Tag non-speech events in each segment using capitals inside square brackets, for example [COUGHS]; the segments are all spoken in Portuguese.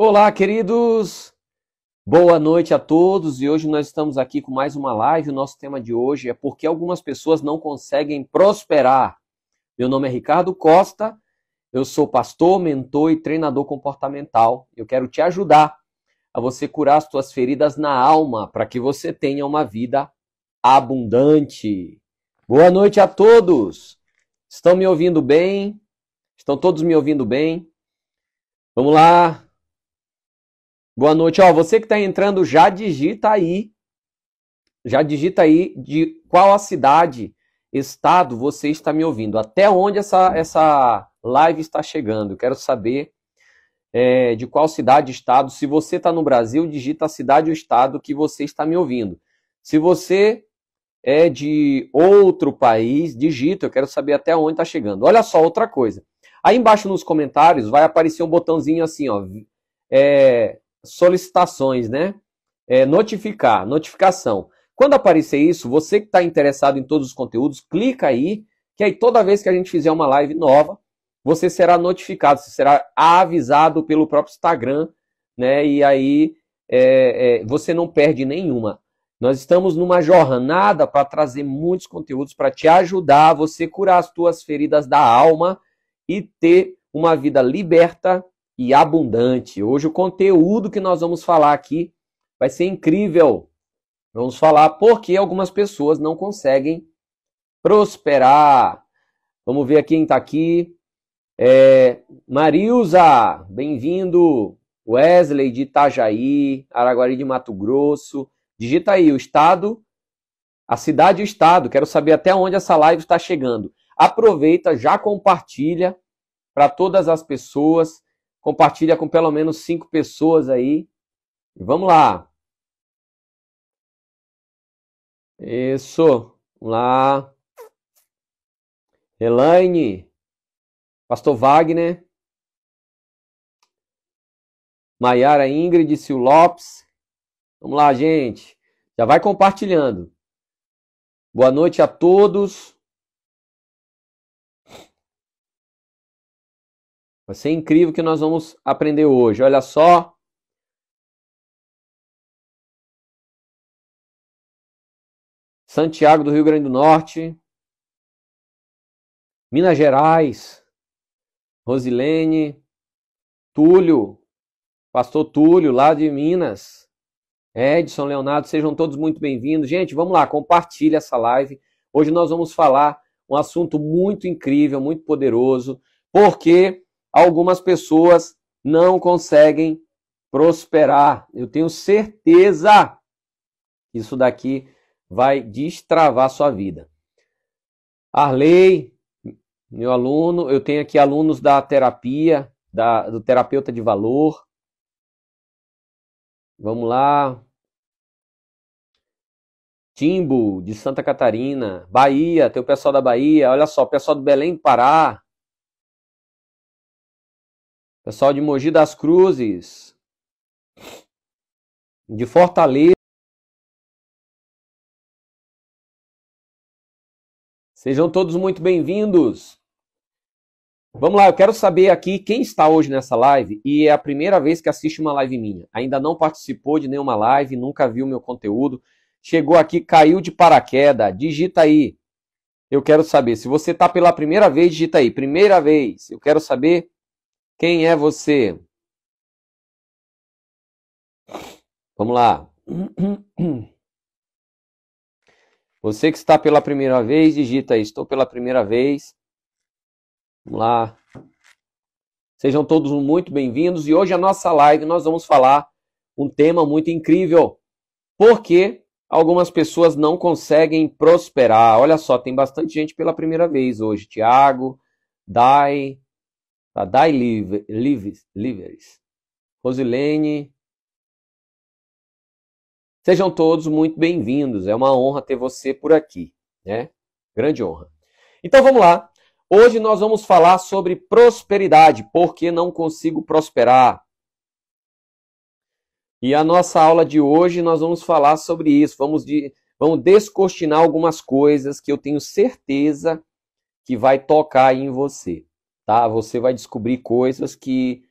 Olá, queridos! Boa noite a todos e hoje nós estamos aqui com mais uma live. O nosso tema de hoje é por que algumas pessoas não conseguem prosperar. Meu nome é Ricardo Costa, eu sou pastor, mentor e treinador comportamental. Eu quero te ajudar a você curar as suas feridas na alma para que você tenha uma vida abundante. Boa noite a todos! Estão me ouvindo bem? Estão todos me ouvindo bem? Vamos lá, Boa noite. Ó, você que está entrando, já digita aí. Já digita aí de qual a cidade, estado você está me ouvindo. Até onde essa, essa live está chegando. Quero saber é, de qual cidade, estado. Se você está no Brasil, digita a cidade ou estado que você está me ouvindo. Se você é de outro país, digita. Eu quero saber até onde está chegando. Olha só, outra coisa. Aí embaixo nos comentários vai aparecer um botãozinho assim, ó. É, solicitações, né? É, notificar, notificação. Quando aparecer isso, você que está interessado em todos os conteúdos, clica aí, que aí toda vez que a gente fizer uma live nova, você será notificado, você será avisado pelo próprio Instagram, né? E aí é, é, você não perde nenhuma. Nós estamos numa jornada para trazer muitos conteúdos para te ajudar a você curar as tuas feridas da alma e ter uma vida liberta, e abundante. Hoje o conteúdo que nós vamos falar aqui vai ser incrível. Vamos falar por que algumas pessoas não conseguem prosperar. Vamos ver quem está aqui. É, Marilza, bem-vindo. Wesley de Itajaí, Araguari de Mato Grosso. Digita aí o estado, a cidade e o estado. Quero saber até onde essa live está chegando. Aproveita, já compartilha para todas as pessoas. Compartilha com pelo menos cinco pessoas aí. E vamos lá. Isso. Vamos lá. Elaine. Pastor Wagner. Maiara Ingrid, Sil Lopes. Vamos lá, gente. Já vai compartilhando. Boa noite a todos. Vai ser incrível o que nós vamos aprender hoje. Olha só. Santiago do Rio Grande do Norte. Minas Gerais. Rosilene. Túlio. Pastor Túlio, lá de Minas. Edson, Leonardo, sejam todos muito bem-vindos. Gente, vamos lá, compartilha essa live. Hoje nós vamos falar um assunto muito incrível, muito poderoso, porque algumas pessoas não conseguem prosperar. Eu tenho certeza que isso daqui vai destravar sua vida. Arley, meu aluno, eu tenho aqui alunos da terapia, da, do terapeuta de valor. Vamos lá. Timbo, de Santa Catarina, Bahia, tem o pessoal da Bahia, olha só, o pessoal do Belém do Pará, Pessoal é de Mogi das Cruzes. De Fortaleza. Sejam todos muito bem-vindos. Vamos lá, eu quero saber aqui quem está hoje nessa live e é a primeira vez que assiste uma live minha. Ainda não participou de nenhuma live, nunca viu meu conteúdo, chegou aqui, caiu de paraquedas, digita aí. Eu quero saber. Se você está pela primeira vez, digita aí. Primeira vez. Eu quero saber quem é você? Vamos lá. Você que está pela primeira vez, digita aí, estou pela primeira vez. Vamos lá. Sejam todos muito bem-vindos e hoje a nossa live nós vamos falar um tema muito incrível. Por que algumas pessoas não conseguem prosperar? Olha só, tem bastante gente pela primeira vez hoje. Tiago, Dai, Tadai Livres, Rosilene. Sejam todos muito bem-vindos. É uma honra ter você por aqui, né? Grande honra. Então vamos lá. Hoje nós vamos falar sobre prosperidade, porque não consigo prosperar. E a nossa aula de hoje nós vamos falar sobre isso. Vamos, de, vamos algumas coisas que eu tenho certeza que vai tocar em você tá? Você vai descobrir coisas que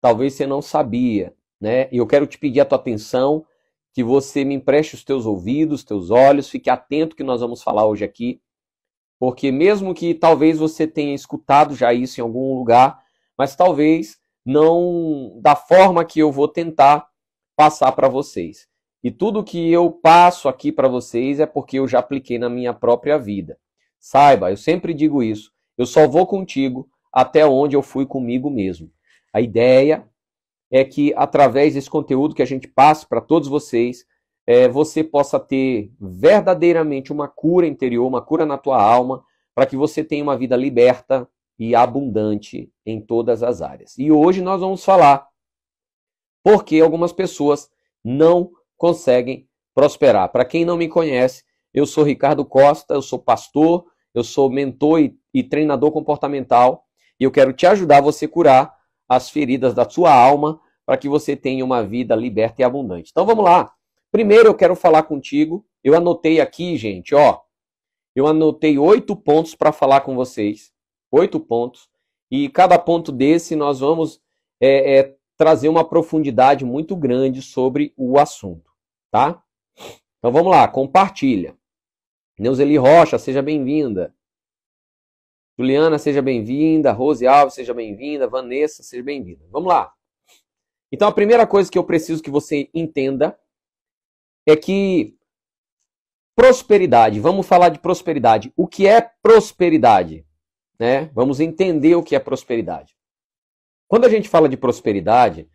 talvez você não sabia, né? E eu quero te pedir a tua atenção, que você me empreste os teus ouvidos, teus olhos, fique atento que nós vamos falar hoje aqui, porque mesmo que talvez você tenha escutado já isso em algum lugar, mas talvez não da forma que eu vou tentar passar para vocês. E tudo que eu passo aqui para vocês é porque eu já apliquei na minha própria vida. Saiba, eu sempre digo isso. Eu só vou contigo até onde eu fui comigo mesmo. A ideia é que, através desse conteúdo que a gente passa para todos vocês, é, você possa ter verdadeiramente uma cura interior, uma cura na tua alma, para que você tenha uma vida liberta e abundante em todas as áreas. E hoje nós vamos falar por que algumas pessoas não conseguem prosperar. Para quem não me conhece, eu sou Ricardo Costa, eu sou pastor, eu sou mentor e, e treinador comportamental e eu quero te ajudar a você curar as feridas da sua alma para que você tenha uma vida liberta e abundante. Então vamos lá. Primeiro eu quero falar contigo. Eu anotei aqui, gente, ó. Eu anotei oito pontos para falar com vocês. Oito pontos. E cada ponto desse nós vamos é, é, trazer uma profundidade muito grande sobre o assunto, tá? Então vamos lá, compartilha. Neuzeli Rocha, seja bem-vinda. Juliana, seja bem-vinda. Rose Alves, seja bem-vinda. Vanessa, seja bem-vinda. Vamos lá. Então, a primeira coisa que eu preciso que você entenda é que prosperidade, vamos falar de prosperidade. O que é prosperidade? Né? Vamos entender o que é prosperidade. Quando a gente fala de prosperidade,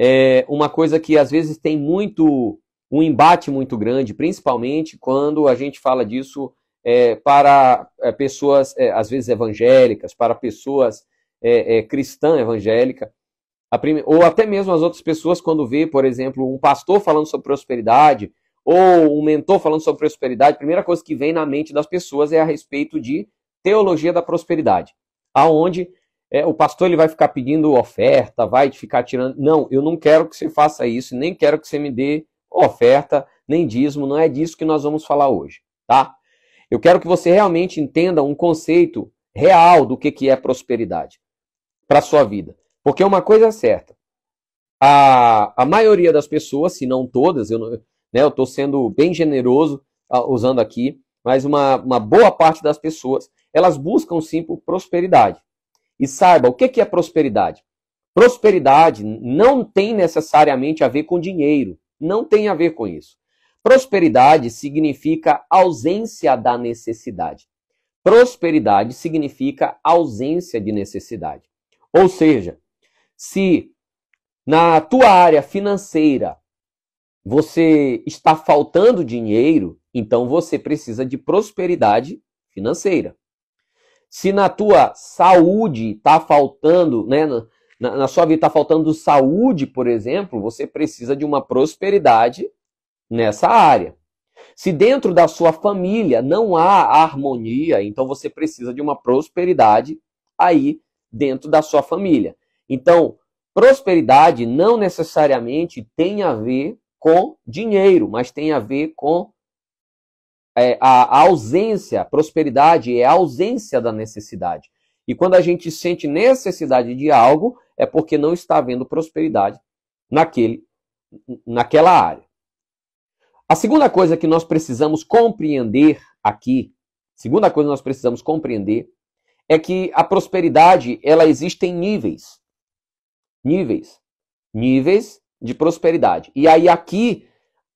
é uma coisa que às vezes tem muito um embate muito grande, principalmente quando a gente fala disso é, para é, pessoas, é, às vezes, evangélicas, para pessoas é, é cristã evangélica, prime... ou até mesmo as outras pessoas quando vê, por exemplo, um pastor falando sobre prosperidade, ou um mentor falando sobre prosperidade, a primeira coisa que vem na mente das pessoas é a respeito de teologia da prosperidade, aonde é, o pastor ele vai ficar pedindo oferta, vai ficar tirando. Não, eu não quero que você faça isso, nem quero que você me dê oferta, nem dízimo, não é disso que nós vamos falar hoje, tá? Eu quero que você realmente entenda um conceito real do que, que é prosperidade para sua vida. Porque uma coisa é certa. A, a maioria das pessoas, se não todas, eu né, estou sendo bem generoso usando aqui, mas uma, uma boa parte das pessoas, elas buscam sim por prosperidade. E saiba, o que, que é prosperidade? Prosperidade não tem necessariamente a ver com dinheiro. Não tem a ver com isso. Prosperidade significa ausência da necessidade. Prosperidade significa ausência de necessidade. Ou seja, se na tua área financeira você está faltando dinheiro, então você precisa de prosperidade financeira. Se na tua saúde está faltando, né, na, na sua vida está faltando saúde, por exemplo, você precisa de uma prosperidade nessa área. Se dentro da sua família não há harmonia, então você precisa de uma prosperidade aí dentro da sua família. Então, prosperidade não necessariamente tem a ver com dinheiro, mas tem a ver com é, a, a ausência. Prosperidade é a ausência da necessidade. E quando a gente sente necessidade de algo, é porque não está havendo prosperidade naquele, naquela área. A segunda coisa que nós precisamos compreender aqui, segunda coisa que nós precisamos compreender é que a prosperidade, ela existe em níveis. Níveis. Níveis de prosperidade. E aí aqui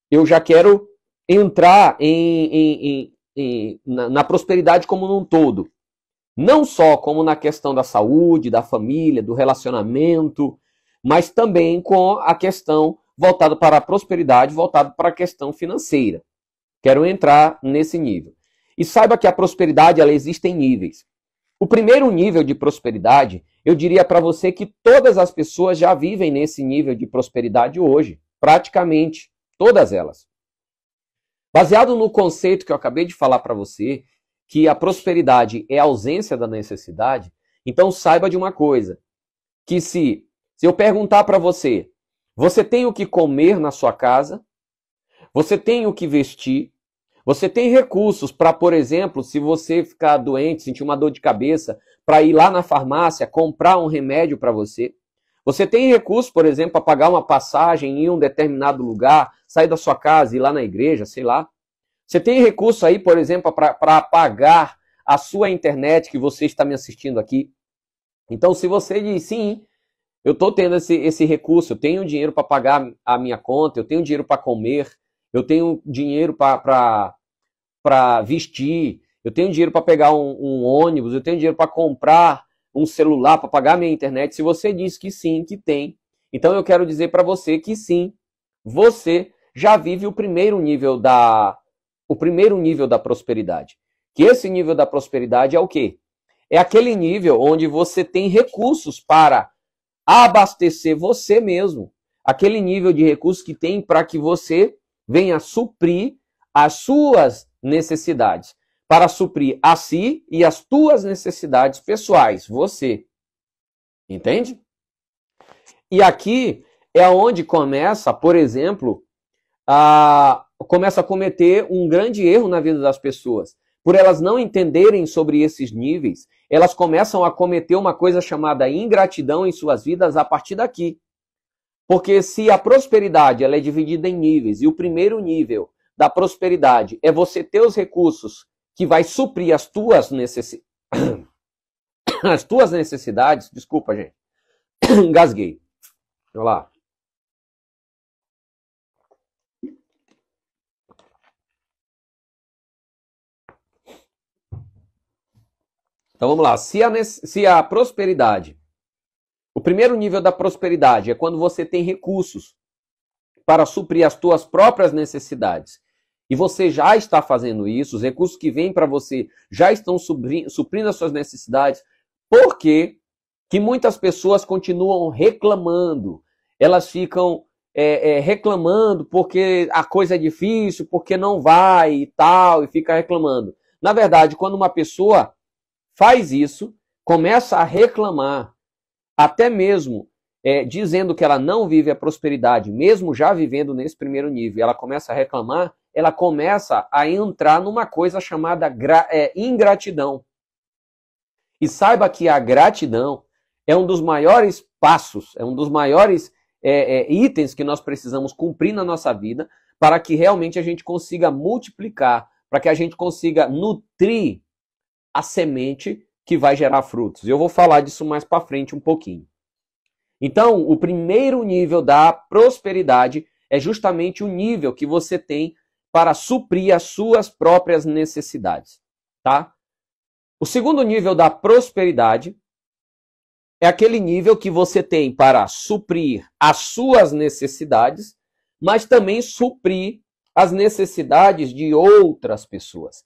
eu já quero entrar em, em, em, na, na prosperidade como um todo. Não só como na questão da saúde, da família, do relacionamento, mas também com a questão voltado para a prosperidade, voltado para a questão financeira. Quero entrar nesse nível. E saiba que a prosperidade ela existe em níveis. O primeiro nível de prosperidade, eu diria para você que todas as pessoas já vivem nesse nível de prosperidade hoje, praticamente todas elas. Baseado no conceito que eu acabei de falar para você, que a prosperidade é a ausência da necessidade, então saiba de uma coisa, que se, se eu perguntar para você, você tem o que comer na sua casa, você tem o que vestir, você tem recursos para, por exemplo, se você ficar doente, sentir uma dor de cabeça, para ir lá na farmácia comprar um remédio para você. Você tem recursos, por exemplo, para pagar uma passagem em um determinado lugar, sair da sua casa e ir lá na igreja, sei lá. Você tem recurso aí, por exemplo, para pagar a sua internet que você está me assistindo aqui. Então, se você diz sim, eu estou tendo esse, esse recurso, eu tenho dinheiro para pagar a minha conta, eu tenho dinheiro para comer, eu tenho dinheiro para vestir, eu tenho dinheiro para pegar um, um ônibus, eu tenho dinheiro para comprar um celular, para pagar a minha internet. Se você diz que sim, que tem, então eu quero dizer para você que sim, você já vive o primeiro nível da o primeiro nível da prosperidade. Que esse nível da prosperidade é o quê? É aquele nível onde você tem recursos para abastecer você mesmo, aquele nível de recurso que tem para que você venha suprir as suas necessidades, para suprir a si e as tuas necessidades pessoais, você. Entende? E aqui é onde começa, por exemplo, a começa a cometer um grande erro na vida das pessoas, por elas não entenderem sobre esses níveis elas começam a cometer uma coisa chamada ingratidão em suas vidas a partir daqui. Porque se a prosperidade ela é dividida em níveis, e o primeiro nível da prosperidade é você ter os recursos que vai suprir as tuas necessidades. [COUGHS] As tuas necessidades, desculpa, gente. [COUGHS] Engasguei. Olha lá. Então vamos lá. Se a, se a prosperidade. O primeiro nível da prosperidade é quando você tem recursos para suprir as suas próprias necessidades. E você já está fazendo isso, os recursos que vêm para você já estão suprindo, as suas necessidades. Por que muitas pessoas continuam reclamando? Elas ficam é, é, reclamando porque a coisa é difícil, porque não vai e tal, e fica reclamando. Na verdade, quando uma pessoa faz isso, começa a reclamar, até mesmo é, dizendo que ela não vive a prosperidade, mesmo já vivendo nesse primeiro nível, ela começa a reclamar, ela começa a entrar numa coisa chamada é, ingratidão. E saiba que a gratidão é um dos maiores passos, é um dos maiores é, é, itens que nós precisamos cumprir na nossa vida para que realmente a gente consiga multiplicar, para que a gente consiga nutrir a semente que vai gerar frutos. Eu vou falar disso mais para frente um pouquinho. Então, o primeiro nível da prosperidade é justamente o nível que você tem para suprir as suas próprias necessidades, tá? O segundo nível da prosperidade é aquele nível que você tem para suprir as suas necessidades, mas também suprir as necessidades de outras pessoas.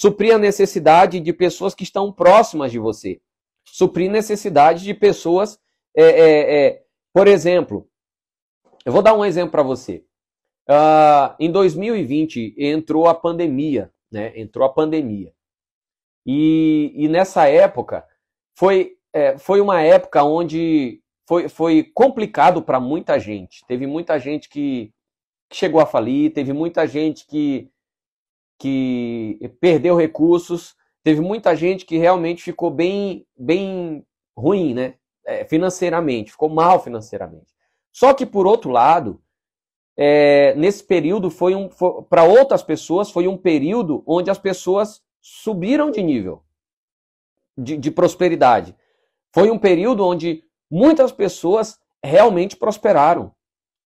Suprir a necessidade de pessoas que estão próximas de você. Suprir necessidade de pessoas. É, é, é, por exemplo, eu vou dar um exemplo para você. Uh, em 2020 entrou a pandemia, né? Entrou a pandemia. E, e nessa época foi, é, foi uma época onde foi, foi complicado para muita gente. Teve muita gente que chegou a falir, teve muita gente que que perdeu recursos, teve muita gente que realmente ficou bem, bem ruim, né? É, financeiramente, ficou mal financeiramente. Só que por outro lado, é, nesse período foi um para outras pessoas foi um período onde as pessoas subiram de nível de, de prosperidade. Foi um período onde muitas pessoas realmente prosperaram.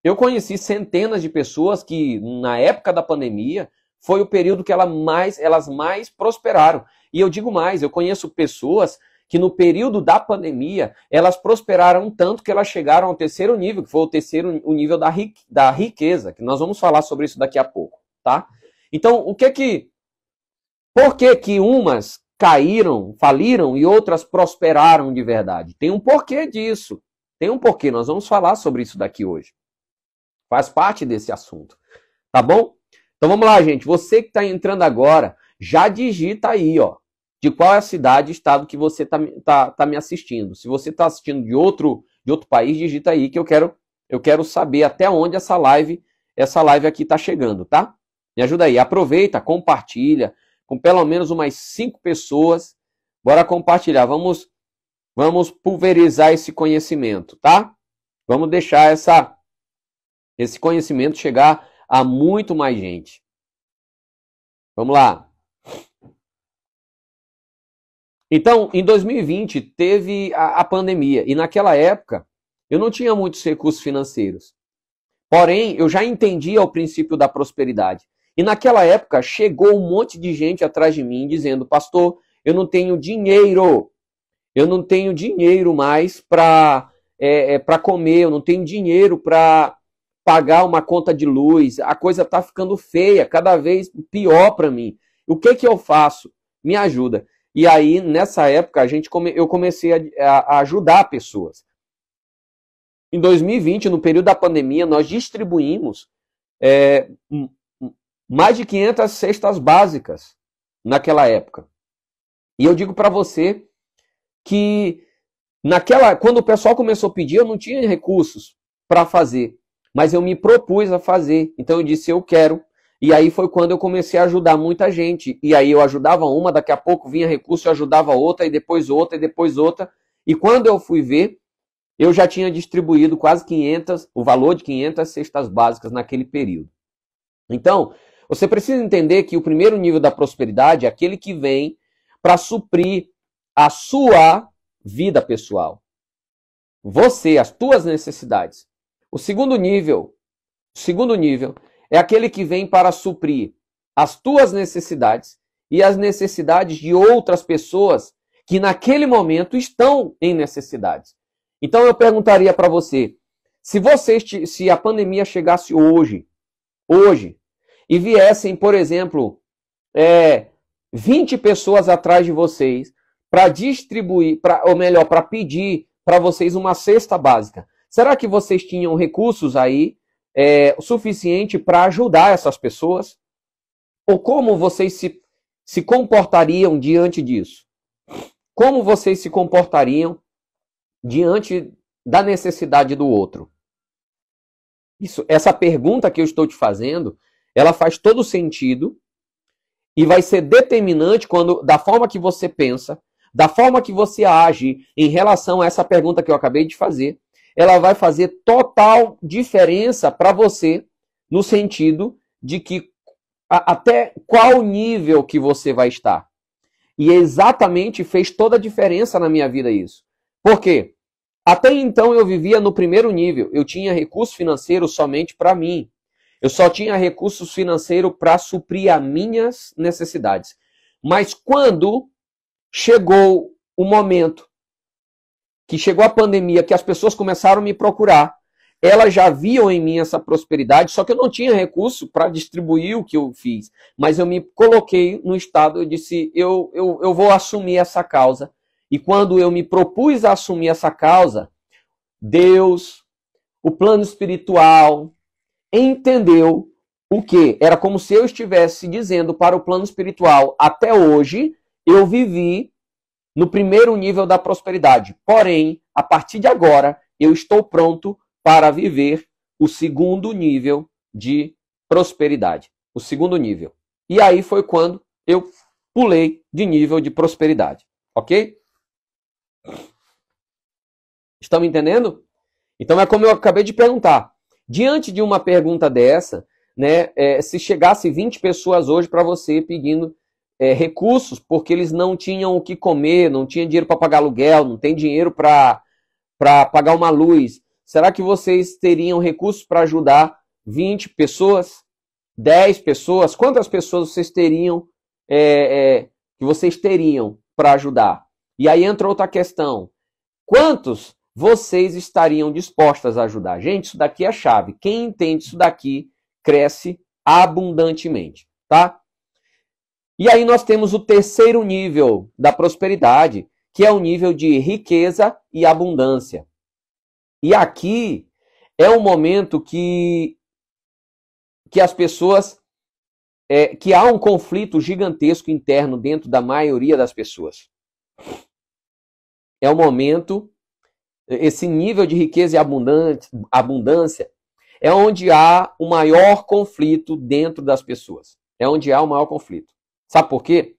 Eu conheci centenas de pessoas que, na época da pandemia, foi o período que ela mais, elas mais prosperaram. E eu digo mais, eu conheço pessoas que no período da pandemia elas prosperaram tanto que elas chegaram ao terceiro nível, que foi o terceiro o nível da, da riqueza, que nós vamos falar sobre isso daqui a pouco, tá? Então, o que que por que que umas caíram, faliram e outras prosperaram de verdade? Tem um porquê disso. Tem um porquê, nós vamos falar sobre isso daqui hoje. Faz parte desse assunto, tá bom? Então vamos lá, gente. Você que está entrando agora, já digita aí, ó, de qual é a cidade, estado que você está tá, tá me assistindo. Se você está assistindo de outro, de outro país, digita aí que eu quero, eu quero saber até onde essa live, essa live aqui está chegando, tá? Me ajuda aí. Aproveita, compartilha com pelo menos umas cinco pessoas. Bora compartilhar. Vamos, vamos pulverizar esse conhecimento, tá? Vamos deixar essa, esse conhecimento chegar a muito mais gente. Vamos lá. Então, em 2020 teve a, a pandemia e naquela época eu não tinha muitos recursos financeiros. Porém, eu já entendia o princípio da prosperidade. E naquela época chegou um monte de gente atrás de mim dizendo: "Pastor, eu não tenho dinheiro. Eu não tenho dinheiro mais para é, é, para comer, eu não tenho dinheiro para pagar uma conta de luz, a coisa está ficando feia, cada vez pior para mim. O que que eu faço? Me ajuda. E aí, nessa época, a gente come... eu comecei a, a ajudar pessoas. Em 2020, no período da pandemia, nós distribuímos é, mais de 500 cestas básicas naquela época. E eu digo para você que naquela, quando o pessoal começou a pedir, eu não tinha recursos para fazer mas eu me propus a fazer. Então eu disse, eu quero. E aí foi quando eu comecei a ajudar muita gente. E aí eu ajudava uma, daqui a pouco vinha recurso, eu ajudava outra, e depois outra, e depois outra. E quando eu fui ver, eu já tinha distribuído quase 500, o valor de 500 cestas básicas naquele período. Então, você precisa entender que o primeiro nível da prosperidade é aquele que vem para suprir a sua vida pessoal. Você, as tuas necessidades. O segundo nível, o segundo nível é aquele que vem para suprir as tuas necessidades e as necessidades de outras pessoas que naquele momento estão em necessidades. Então eu perguntaria para você, se você se a pandemia chegasse hoje, hoje, e viessem, por exemplo, é, 20 pessoas atrás de vocês para distribuir, pra, ou melhor, para pedir para vocês uma cesta básica, Será que vocês tinham recursos aí é, o suficiente para ajudar essas pessoas? Ou como vocês se, se comportariam diante disso? Como vocês se comportariam diante da necessidade do outro? Isso, essa pergunta que eu estou te fazendo, ela faz todo sentido e vai ser determinante quando da forma que você pensa, da forma que você age em relação a essa pergunta que eu acabei de fazer, ela vai fazer total diferença para você, no sentido de que a, até qual nível que você vai estar. E é exatamente fez toda a diferença na minha vida isso. Por quê? Até então eu vivia no primeiro nível, eu tinha recurso financeiro somente para mim. Eu só tinha recursos financeiros para suprir as minhas necessidades. Mas quando chegou o momento que chegou a pandemia, que as pessoas começaram a me procurar. Elas já viam em mim essa prosperidade, só que eu não tinha recurso para distribuir o que eu fiz. Mas eu me coloquei no estado, eu disse, eu, eu, eu vou assumir essa causa. E quando eu me propus a assumir essa causa, Deus, o plano espiritual, entendeu o que? Era como se eu estivesse dizendo para o plano espiritual, até hoje eu vivi no primeiro nível da prosperidade. Porém, a partir de agora, eu estou pronto para viver o segundo nível de prosperidade. O segundo nível. E aí foi quando eu pulei de nível de prosperidade. Ok? Estão me entendendo? Então é como eu acabei de perguntar. Diante de uma pergunta dessa, né, é, se chegasse 20 pessoas hoje para você pedindo é, recursos porque eles não tinham o que comer, não tinham dinheiro para pagar aluguel, não tem dinheiro para pagar uma luz. Será que vocês teriam recursos para ajudar 20 pessoas? 10 pessoas? Quantas pessoas vocês teriam é, é, que vocês teriam para ajudar? E aí entra outra questão. Quantos vocês estariam dispostas a ajudar? Gente, isso daqui é a chave. Quem entende isso daqui cresce abundantemente, tá? E aí nós temos o terceiro nível da prosperidade, que é o nível de riqueza e abundância. E aqui é um momento que, que as pessoas. É, que há um conflito gigantesco interno dentro da maioria das pessoas. É o momento, esse nível de riqueza e abundância é onde há o maior conflito dentro das pessoas. É onde há o maior conflito. Sabe por quê?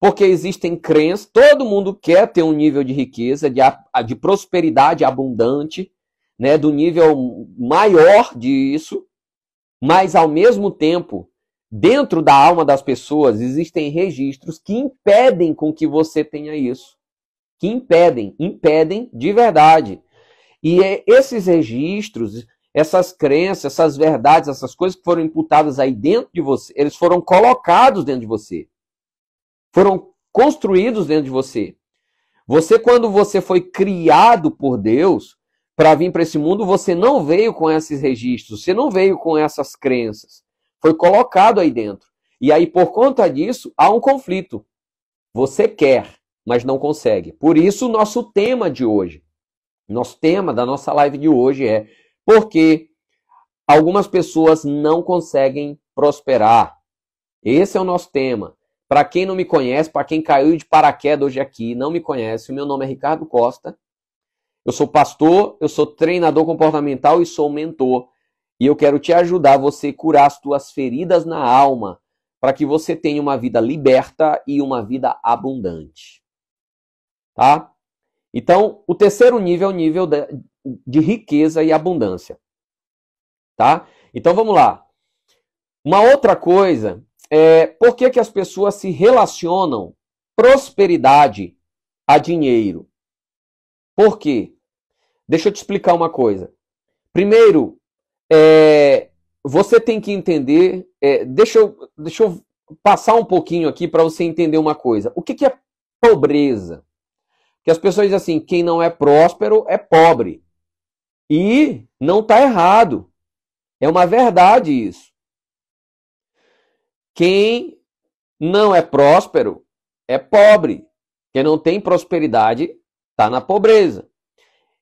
Porque existem crenças, todo mundo quer ter um nível de riqueza, de, de prosperidade abundante, né, do nível maior disso, mas ao mesmo tempo, dentro da alma das pessoas existem registros que impedem com que você tenha isso. Que impedem, impedem de verdade. E é, esses registros essas crenças, essas verdades, essas coisas que foram imputadas aí dentro de você, eles foram colocados dentro de você. Foram construídos dentro de você. Você, quando você foi criado por Deus para vir para esse mundo, você não veio com esses registros, você não veio com essas crenças. Foi colocado aí dentro. E aí, por conta disso, há um conflito. Você quer, mas não consegue. Por isso, o nosso tema de hoje, nosso tema da nossa live de hoje é porque algumas pessoas não conseguem prosperar. Esse é o nosso tema. Para quem não me conhece, para quem caiu de paraquedas hoje aqui e não me conhece, meu nome é Ricardo Costa. Eu sou pastor, eu sou treinador comportamental e sou mentor. E eu quero te ajudar você curar as tuas feridas na alma, para que você tenha uma vida liberta e uma vida abundante. Tá? Então, o terceiro nível é o nível de riqueza e abundância. Tá? Então vamos lá. Uma outra coisa é por que, que as pessoas se relacionam prosperidade a dinheiro? Por quê? Deixa eu te explicar uma coisa. Primeiro, é, você tem que entender. É, deixa, eu, deixa eu passar um pouquinho aqui para você entender uma coisa. O que, que é pobreza? Que as pessoas dizem assim: quem não é próspero é pobre. E não está errado. É uma verdade isso. Quem não é próspero é pobre. Quem não tem prosperidade está na pobreza.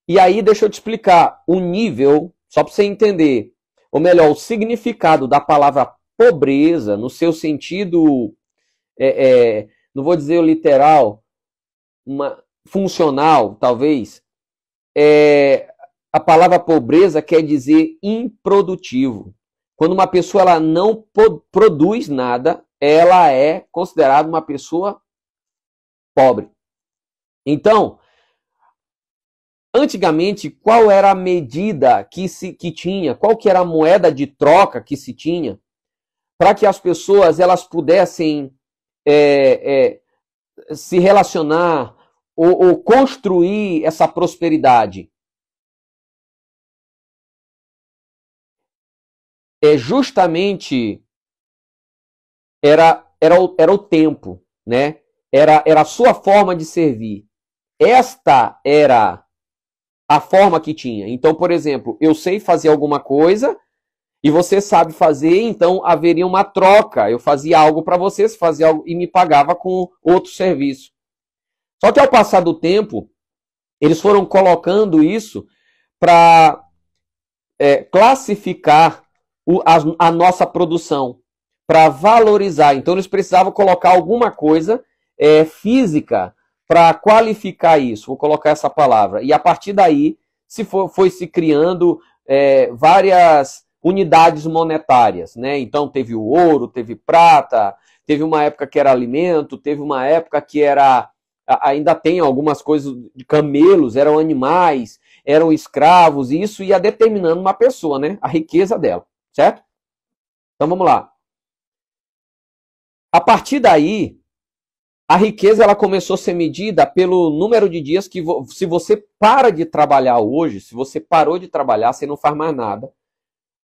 E aí, deixa eu te explicar o nível, só para você entender, ou melhor, o significado da palavra pobreza, no seu sentido, é, é, não vou dizer o literal, uma, funcional, talvez, é a palavra pobreza quer dizer improdutivo. Quando uma pessoa ela não produz nada, ela é considerada uma pessoa pobre. Então, antigamente, qual era a medida que se que tinha? Qual que era a moeda de troca que se tinha para que as pessoas elas pudessem é, é, se relacionar ou, ou construir essa prosperidade? é justamente era, era, o, era o tempo, né? Era, era a sua forma de servir. Esta era a forma que tinha. Então, por exemplo, eu sei fazer alguma coisa e você sabe fazer, então haveria uma troca. Eu fazia algo para você, você fazia algo e me pagava com outro serviço. Só que ao passar do tempo, eles foram colocando isso para é, classificar o, a, a nossa produção, para valorizar. Então, eles precisavam colocar alguma coisa é, física para qualificar isso, vou colocar essa palavra. E a partir daí se for, foi se criando é, várias unidades monetárias. Né? Então, teve o ouro, teve prata, teve uma época que era alimento, teve uma época que era. Ainda tem algumas coisas de camelos, eram animais, eram escravos, e isso ia determinando uma pessoa, né? A riqueza dela. Certo? Então vamos lá. A partir daí, a riqueza ela começou a ser medida pelo número de dias que vo se você para de trabalhar hoje, se você parou de trabalhar, você não faz mais nada.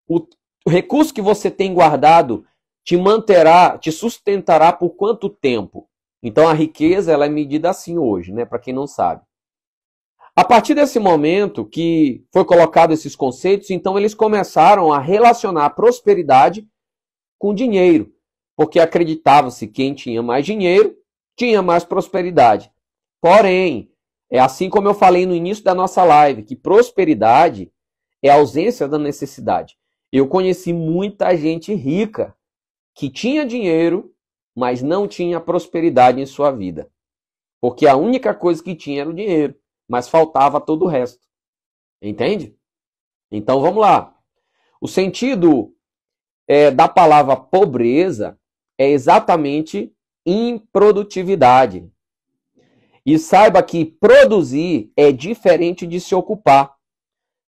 O, o recurso que você tem guardado te manterá, te sustentará por quanto tempo? Então a riqueza ela é medida assim hoje, né? Para quem não sabe. A partir desse momento que foi colocado esses conceitos, então eles começaram a relacionar a prosperidade com dinheiro, porque acreditava-se que quem tinha mais dinheiro tinha mais prosperidade. Porém, é assim como eu falei no início da nossa live, que prosperidade é ausência da necessidade. Eu conheci muita gente rica que tinha dinheiro, mas não tinha prosperidade em sua vida. Porque a única coisa que tinha era o dinheiro mas faltava todo o resto. Entende? Então vamos lá. O sentido é, da palavra pobreza é exatamente improdutividade. E saiba que produzir é diferente de se ocupar.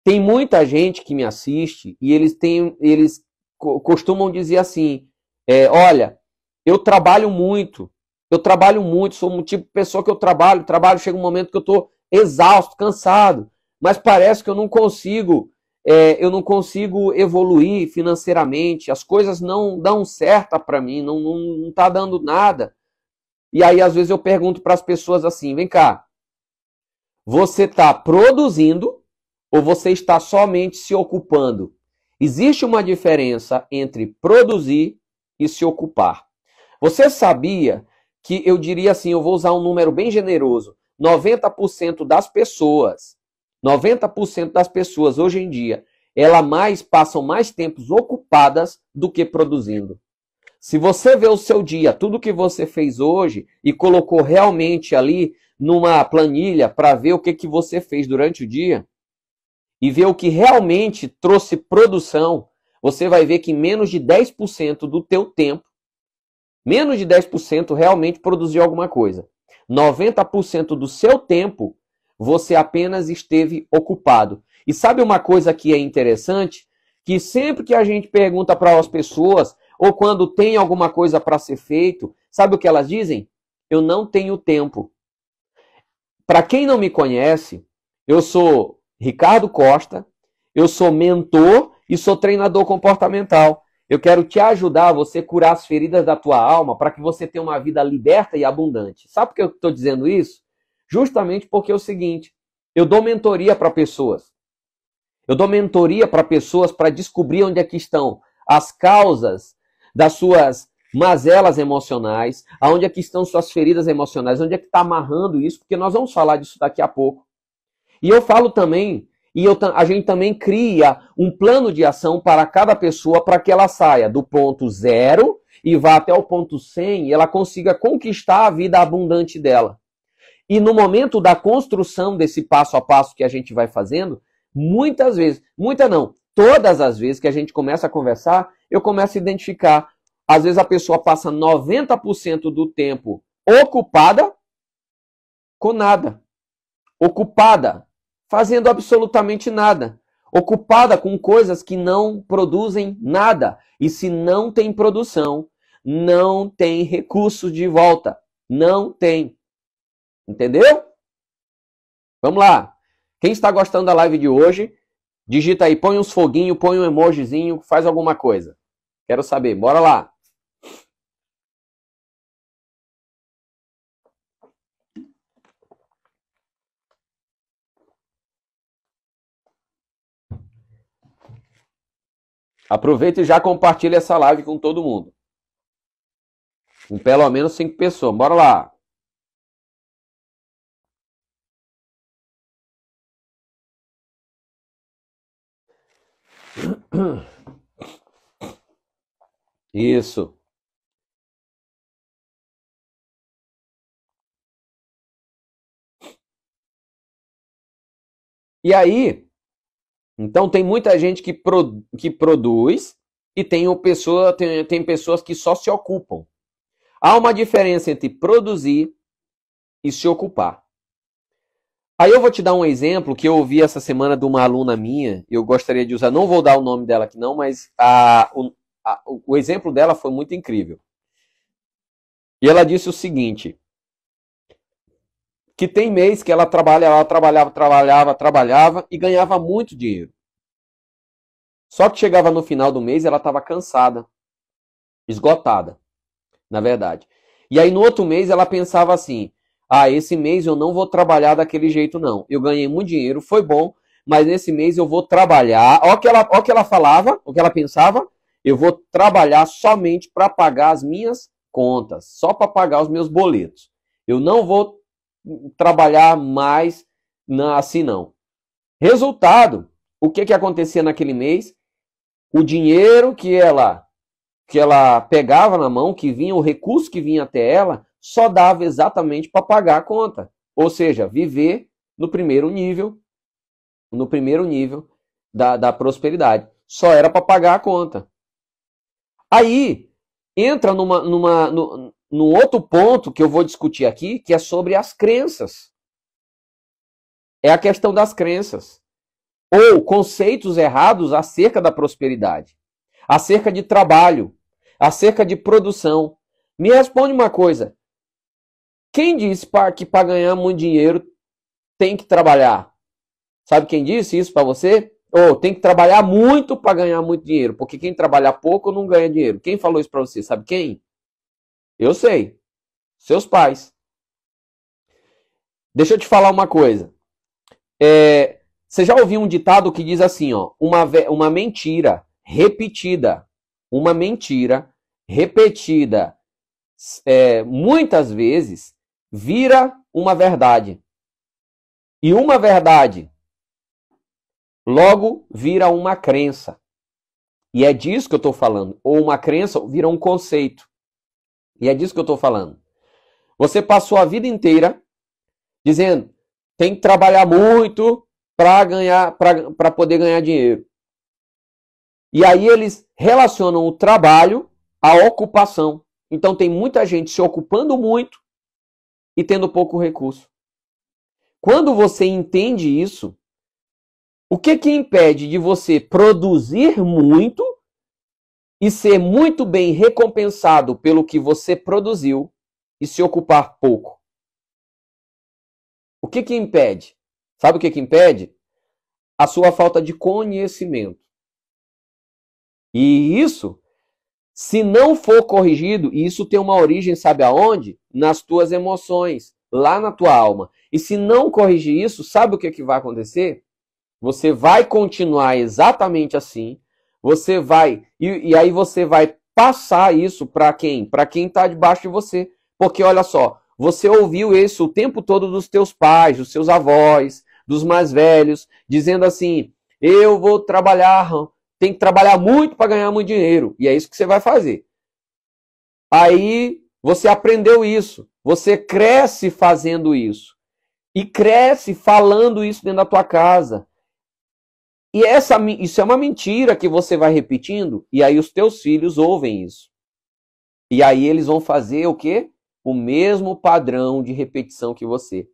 Tem muita gente que me assiste e eles têm, eles costumam dizer assim: é, olha, eu trabalho muito, eu trabalho muito, sou um tipo de pessoa que eu trabalho, trabalho, chega um momento que eu estou exausto, cansado, mas parece que eu não consigo, é, eu não consigo evoluir financeiramente, as coisas não dão certo para mim, não, está dando nada. E aí, às vezes, eu pergunto para as pessoas assim: vem cá, você está produzindo ou você está somente se ocupando? Existe uma diferença entre produzir e se ocupar. Você sabia que eu diria assim, eu vou usar um número bem generoso, 90% das pessoas, 90% das pessoas hoje em dia, ela mais passam mais tempos ocupadas do que produzindo. Se você vê o seu dia, tudo que você fez hoje e colocou realmente ali numa planilha para ver o que, que você fez durante o dia e ver o que realmente trouxe produção, você vai ver que menos de 10% do teu tempo, menos de 10% realmente produziu alguma coisa. 90% do seu tempo você apenas esteve ocupado. E sabe uma coisa que é interessante? Que sempre que a gente pergunta para as pessoas ou quando tem alguma coisa para ser feito, sabe o que elas dizem? Eu não tenho tempo. Para quem não me conhece, eu sou Ricardo Costa, eu sou mentor e sou treinador comportamental. Eu quero te ajudar a você curar as feridas da tua alma para que você tenha uma vida liberta e abundante. Sabe por que eu estou dizendo isso? Justamente porque é o seguinte: eu dou mentoria para pessoas. Eu dou mentoria para pessoas para descobrir onde é que estão as causas das suas mazelas emocionais, aonde é que estão suas feridas emocionais, onde é que está amarrando isso, porque nós vamos falar disso daqui a pouco. E eu falo também e eu, a gente também cria um plano de ação para cada pessoa para que ela saia do ponto zero e vá até o ponto 100 e ela consiga conquistar a vida abundante dela. E no momento da construção desse passo a passo que a gente vai fazendo, muitas vezes, muita não, todas as vezes que a gente começa a conversar, eu começo a identificar. Às vezes a pessoa passa 90% do tempo ocupada com nada. Ocupada fazendo absolutamente nada, ocupada com coisas que não produzem nada. E se não tem produção, não tem recurso de volta. Não tem. Entendeu? Vamos lá. Quem está gostando da live de hoje, digita aí, põe uns foguinhos, põe um emojizinho, faz alguma coisa. Quero saber. Bora lá. Aproveita e já compartilha essa live com todo mundo. Com pelo menos cinco pessoas. Bora lá. Isso. E aí, então tem muita gente que, pro, que produz e tem, pessoa, tem, tem pessoas que só se ocupam. Há uma diferença entre produzir e se ocupar. Aí eu vou te dar um exemplo que eu ouvi essa semana de uma aluna minha, eu gostaria de usar, não vou dar o nome dela aqui não, mas a, o, a, o exemplo dela foi muito incrível. E ela disse o seguinte: que tem mês que ela trabalhava, trabalhava, trabalhava, trabalhava e ganhava muito dinheiro. Só que chegava no final do mês e ela estava cansada, esgotada, na verdade. E aí no outro mês ela pensava assim: ah, esse mês eu não vou trabalhar daquele jeito, não. Eu ganhei muito dinheiro, foi bom, mas nesse mês eu vou trabalhar. Olha o que ela, o que ela falava, o que ela pensava: eu vou trabalhar somente para pagar as minhas contas, só para pagar os meus boletos. Eu não vou trabalhar mais na, assim não. Resultado, o que que acontecia naquele mês? O dinheiro que ela que ela pegava na mão, que vinha o recurso que vinha até ela, só dava exatamente para pagar a conta, ou seja, viver no primeiro nível, no primeiro nível da, da prosperidade. Só era para pagar a conta. Aí entra numa, numa num outro ponto que eu vou discutir aqui, que é sobre as crenças. É a questão das crenças. Ou conceitos errados acerca da prosperidade, acerca de trabalho, acerca de produção. Me responde uma coisa. Quem disse que para ganhar muito dinheiro tem que trabalhar? Sabe quem disse isso para você? Ou oh, tem que trabalhar muito para ganhar muito dinheiro, porque quem trabalha pouco não ganha dinheiro. Quem falou isso para você? Sabe quem? Eu sei. Seus pais. Deixa eu te falar uma coisa. É, você já ouviu um ditado que diz assim, ó, uma, uma mentira repetida, uma mentira repetida é, muitas vezes vira uma verdade. E uma verdade logo vira uma crença. E é disso que eu estou falando. Ou uma crença vira um conceito. E é disso que eu estou falando. Você passou a vida inteira dizendo tem que trabalhar muito para ganhar para poder ganhar dinheiro. E aí eles relacionam o trabalho à ocupação. Então tem muita gente se ocupando muito e tendo pouco recurso. Quando você entende isso, o que que impede de você produzir muito e ser muito bem recompensado pelo que você produziu e se ocupar pouco. O que que impede? Sabe o que que impede? A sua falta de conhecimento. E isso, se não for corrigido, e isso tem uma origem, sabe aonde? Nas tuas emoções, lá na tua alma. E se não corrigir isso, sabe o que que vai acontecer? Você vai continuar exatamente assim, você vai. E, e aí você vai passar isso para quem? Para quem está debaixo de você. Porque olha só, você ouviu isso o tempo todo dos teus pais, dos seus avós, dos mais velhos, dizendo assim: eu vou trabalhar, tem que trabalhar muito para ganhar muito dinheiro. E é isso que você vai fazer. Aí você aprendeu isso. Você cresce fazendo isso. E cresce falando isso dentro da tua casa. E essa, isso é uma mentira que você vai repetindo, e aí os teus filhos ouvem isso. E aí eles vão fazer o quê? O mesmo padrão de repetição que você.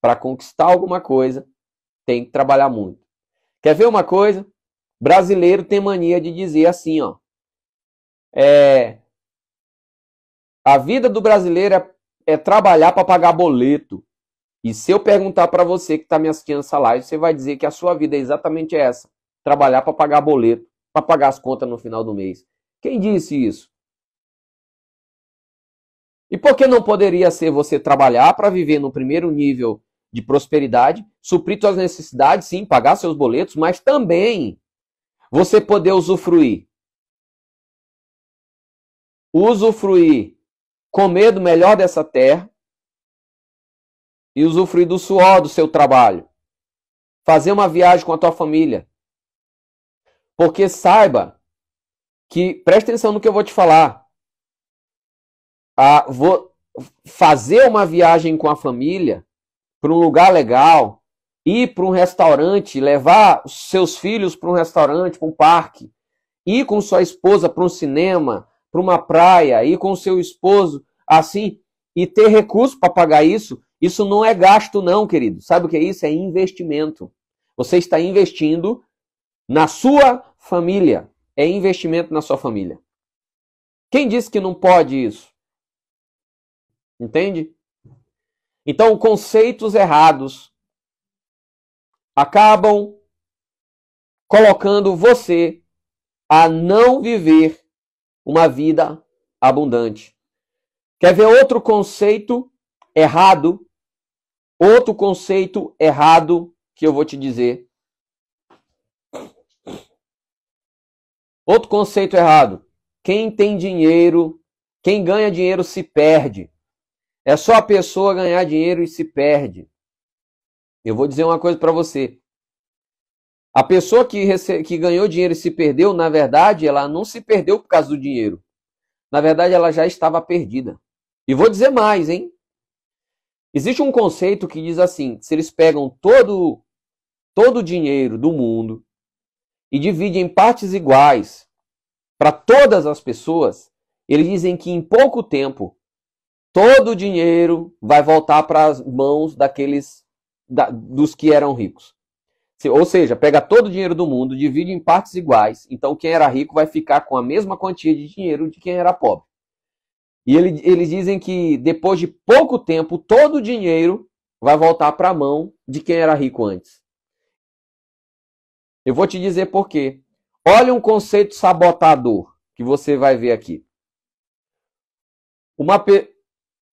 Para conquistar alguma coisa, tem que trabalhar muito. Quer ver uma coisa? Brasileiro tem mania de dizer assim, ó. É, a vida do brasileiro é, é trabalhar para pagar boleto. E se eu perguntar para você que está me assistindo essa live, você vai dizer que a sua vida é exatamente essa: trabalhar para pagar boleto, para pagar as contas no final do mês. Quem disse isso? E por que não poderia ser você trabalhar para viver no primeiro nível de prosperidade, suprir suas necessidades, sim, pagar seus boletos, mas também você poder usufruir? Usufruir, comer do melhor dessa terra, e usufruir do suor do seu trabalho. Fazer uma viagem com a tua família. Porque saiba que, preste atenção no que eu vou te falar. Ah, vou fazer uma viagem com a família para um lugar legal, ir para um restaurante, levar seus filhos para um restaurante, para um parque, ir com sua esposa para um cinema, para uma praia, ir com seu esposo, assim, e ter recurso para pagar isso, isso não é gasto, não, querido. Sabe o que é isso? É investimento. Você está investindo na sua família. É investimento na sua família. Quem disse que não pode isso? Entende? Então, conceitos errados acabam colocando você a não viver uma vida abundante. Quer ver outro conceito errado Outro conceito errado que eu vou te dizer. Outro conceito errado. Quem tem dinheiro, quem ganha dinheiro se perde. É só a pessoa ganhar dinheiro e se perde. Eu vou dizer uma coisa para você. A pessoa que, rece... que ganhou dinheiro e se perdeu, na verdade, ela não se perdeu por causa do dinheiro. Na verdade, ela já estava perdida. E vou dizer mais, hein? Existe um conceito que diz assim: se eles pegam todo, todo o dinheiro do mundo e dividem em partes iguais para todas as pessoas, eles dizem que em pouco tempo todo o dinheiro vai voltar para as mãos daqueles da, dos que eram ricos. Ou seja, pega todo o dinheiro do mundo, divide em partes iguais. Então, quem era rico vai ficar com a mesma quantia de dinheiro de quem era pobre. E ele, eles dizem que depois de pouco tempo, todo o dinheiro vai voltar para a mão de quem era rico antes. Eu vou te dizer por quê. Olha um conceito sabotador que você vai ver aqui. Uma pe...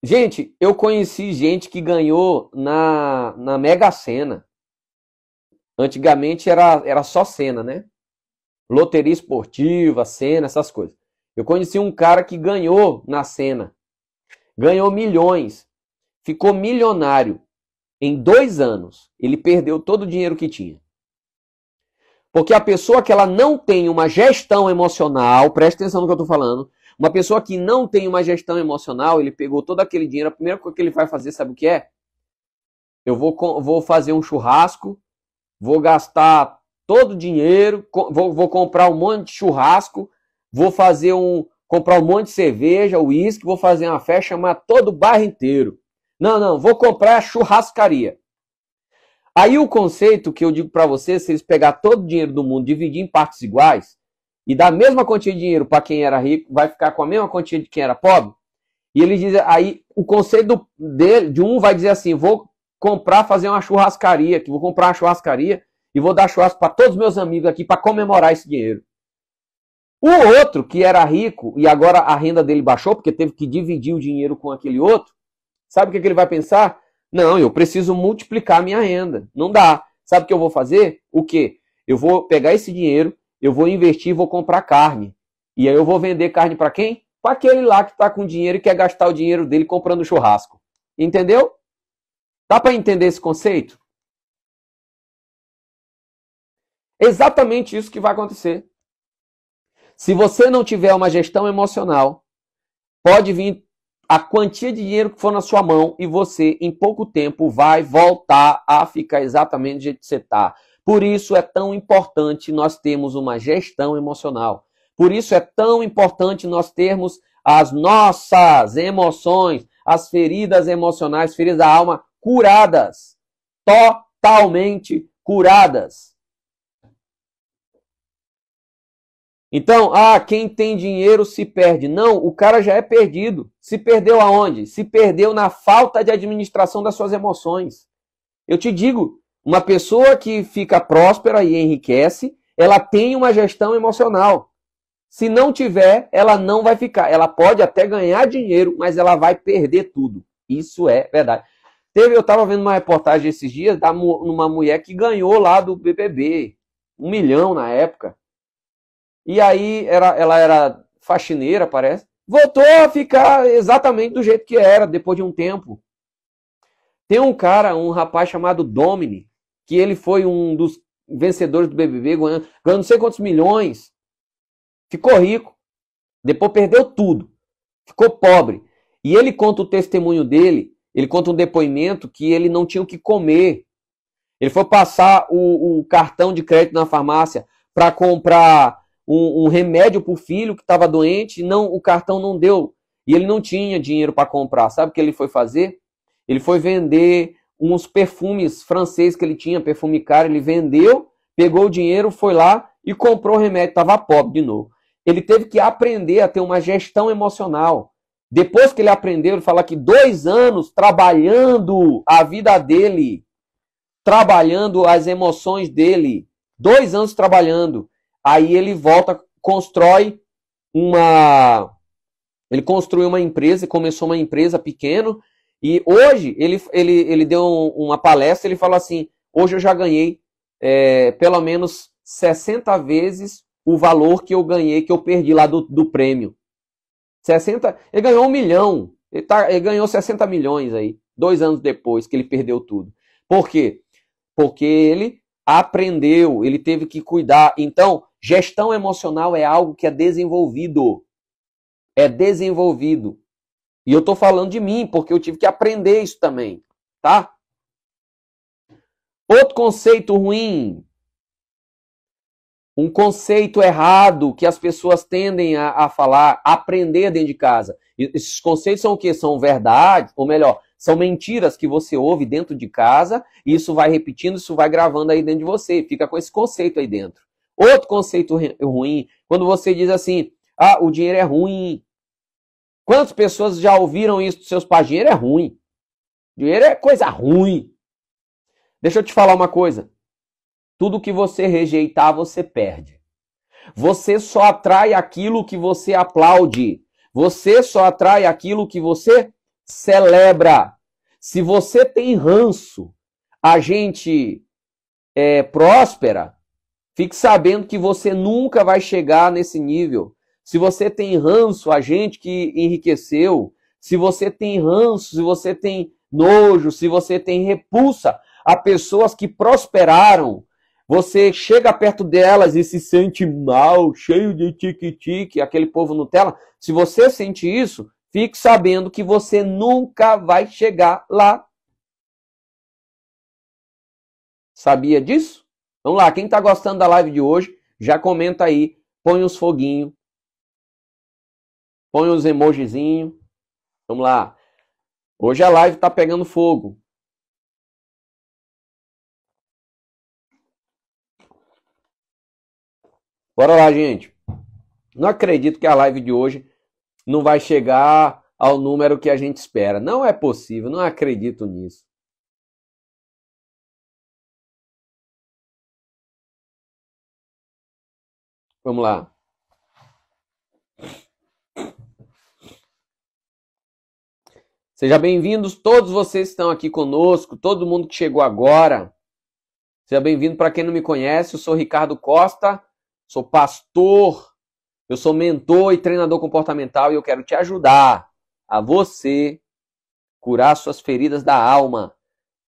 Gente, eu conheci gente que ganhou na, na Mega Sena. Antigamente era, era só Sena, né? Loteria esportiva, Sena, essas coisas. Eu conheci um cara que ganhou na cena, ganhou milhões, ficou milionário em dois anos. Ele perdeu todo o dinheiro que tinha. Porque a pessoa que ela não tem uma gestão emocional, presta atenção no que eu estou falando, uma pessoa que não tem uma gestão emocional, ele pegou todo aquele dinheiro, a primeira coisa que ele vai fazer, sabe o que é? Eu vou, vou fazer um churrasco, vou gastar todo o dinheiro, vou, vou comprar um monte de churrasco, vou fazer um. comprar um monte de cerveja, uísque, vou fazer uma festa, chamar todo o bairro inteiro. Não, não, vou comprar a churrascaria. Aí o conceito que eu digo para vocês, se eles pegar todo o dinheiro do mundo, dividir em partes iguais, e dar a mesma quantia de dinheiro para quem era rico, vai ficar com a mesma quantia de quem era pobre. E ele diz, aí o conceito dele, de um vai dizer assim, vou comprar, fazer uma churrascaria, que vou comprar uma churrascaria e vou dar churrasco para todos meus amigos aqui para comemorar esse dinheiro. O outro, que era rico e agora a renda dele baixou, porque teve que dividir o dinheiro com aquele outro, sabe o que, é que ele vai pensar? Não, eu preciso multiplicar minha renda. Não dá. Sabe o que eu vou fazer? O quê? Eu vou pegar esse dinheiro, eu vou investir, vou comprar carne. E aí eu vou vender carne para quem? Para aquele lá que está com dinheiro e quer gastar o dinheiro dele comprando churrasco. Entendeu? Dá para entender esse conceito? exatamente isso que vai acontecer. Se você não tiver uma gestão emocional, pode vir a quantia de dinheiro que for na sua mão e você, em pouco tempo, vai voltar a ficar exatamente do jeito que você está. Por isso é tão importante nós termos uma gestão emocional. Por isso é tão importante nós termos as nossas emoções, as feridas emocionais, feridas da alma, curadas. Totalmente curadas. Então, ah, quem tem dinheiro se perde. Não, o cara já é perdido. Se perdeu aonde? Se perdeu na falta de administração das suas emoções. Eu te digo, uma pessoa que fica próspera e enriquece, ela tem uma gestão emocional. Se não tiver, ela não vai ficar. Ela pode até ganhar dinheiro, mas ela vai perder tudo. Isso é verdade. Teve, eu estava vendo uma reportagem esses dias de uma mulher que ganhou lá do BBB. Um milhão na época. E aí era, ela era faxineira, parece. Voltou a ficar exatamente do jeito que era depois de um tempo. Tem um cara, um rapaz chamado Domini, que ele foi um dos vencedores do BBB, ganhando, ganhando não sei quantos milhões. Ficou rico. Depois perdeu tudo. Ficou pobre. E ele conta o testemunho dele, ele conta um depoimento que ele não tinha o que comer. Ele foi passar o, o cartão de crédito na farmácia para comprar um, um remédio para o filho que estava doente, não o cartão não deu e ele não tinha dinheiro para comprar. Sabe o que ele foi fazer? Ele foi vender uns perfumes francês que ele tinha, perfume caro, ele vendeu, pegou o dinheiro, foi lá e comprou o remédio, estava pobre de novo. Ele teve que aprender a ter uma gestão emocional. Depois que ele aprendeu, ele fala que dois anos trabalhando a vida dele, trabalhando as emoções dele, dois anos trabalhando. Aí ele volta, constrói uma. Ele construiu uma empresa e começou uma empresa pequeno. E hoje ele, ele, ele deu uma palestra ele falou assim: hoje eu já ganhei é, pelo menos 60 vezes o valor que eu ganhei, que eu perdi lá do, do prêmio. 60. Ele ganhou um milhão. Ele, tá, ele ganhou 60 milhões aí, dois anos depois que ele perdeu tudo. Por quê? Porque ele aprendeu, ele teve que cuidar. Então, Gestão emocional é algo que é desenvolvido. É desenvolvido. E eu estou falando de mim, porque eu tive que aprender isso também, tá? Outro conceito ruim, um conceito errado que as pessoas tendem a, a falar, a aprender dentro de casa. E esses conceitos são o que? São verdade, ou melhor, são mentiras que você ouve dentro de casa, e isso vai repetindo, isso vai gravando aí dentro de você, fica com esse conceito aí dentro. Outro conceito ruim, quando você diz assim, ah, o dinheiro é ruim. Quantas pessoas já ouviram isso dos seus pais? Dinheiro é ruim. Dinheiro é coisa ruim. Deixa eu te falar uma coisa. Tudo que você rejeitar, você perde. Você só atrai aquilo que você aplaude. Você só atrai aquilo que você celebra. Se você tem ranço, a gente é, próspera, Fique sabendo que você nunca vai chegar nesse nível. Se você tem ranço, a gente que enriqueceu, se você tem ranço, se você tem nojo, se você tem repulsa a pessoas que prosperaram, você chega perto delas e se sente mal, cheio de tique-tique, aquele povo Nutella. Se você sente isso, fique sabendo que você nunca vai chegar lá. Sabia disso? Vamos lá, quem está gostando da live de hoje, já comenta aí, põe os foguinhos, põe os emojizinhos. Vamos lá. Hoje a live está pegando fogo. Bora lá, gente. Não acredito que a live de hoje não vai chegar ao número que a gente espera. Não é possível, não acredito nisso. Vamos lá. Seja bem-vindos todos vocês que estão aqui conosco, todo mundo que chegou agora. Seja bem-vindo para quem não me conhece, eu sou Ricardo Costa, sou pastor, eu sou mentor e treinador comportamental e eu quero te ajudar a você curar suas feridas da alma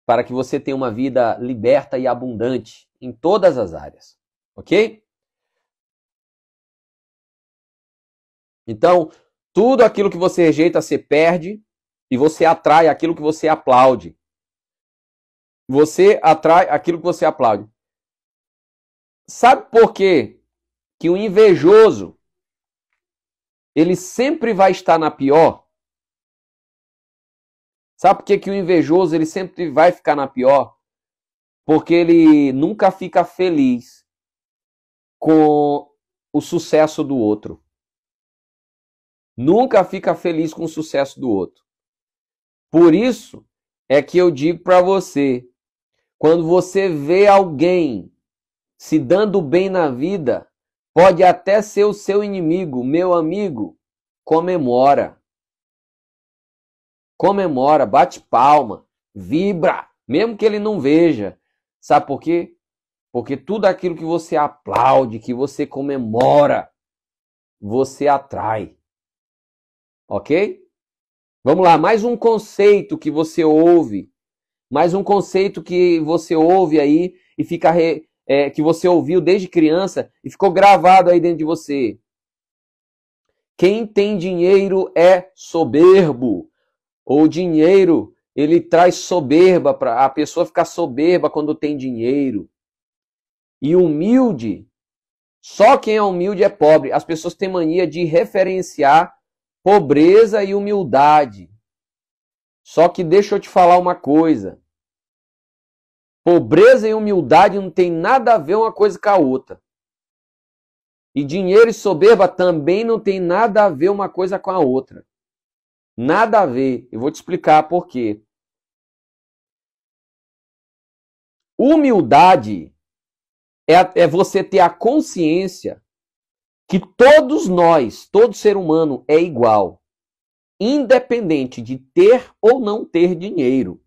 para que você tenha uma vida liberta e abundante em todas as áreas, ok? Então, tudo aquilo que você rejeita, você perde e você atrai aquilo que você aplaude. Você atrai aquilo que você aplaude. Sabe por quê? Que o invejoso ele sempre vai estar na pior. Sabe por quê? que o invejoso ele sempre vai ficar na pior? Porque ele nunca fica feliz com o sucesso do outro nunca fica feliz com o sucesso do outro. Por isso é que eu digo para você, quando você vê alguém se dando bem na vida, pode até ser o seu inimigo, meu amigo, comemora. Comemora, bate palma, vibra, mesmo que ele não veja. Sabe por quê? Porque tudo aquilo que você aplaude, que você comemora, você atrai. Ok? Vamos lá, mais um conceito que você ouve, mais um conceito que você ouve aí e fica re, é, que você ouviu desde criança e ficou gravado aí dentro de você. Quem tem dinheiro é soberbo. O dinheiro, ele traz soberba para a pessoa ficar soberba quando tem dinheiro. E humilde, só quem é humilde é pobre. As pessoas têm mania de referenciar pobreza e humildade. Só que deixa eu te falar uma coisa. Pobreza e humildade não tem nada a ver uma coisa com a outra. E dinheiro e soberba também não tem nada a ver uma coisa com a outra. Nada a ver. Eu vou te explicar por quê. Humildade é, é você ter a consciência que todos nós, todo ser humano é igual, independente de ter ou não ter dinheiro.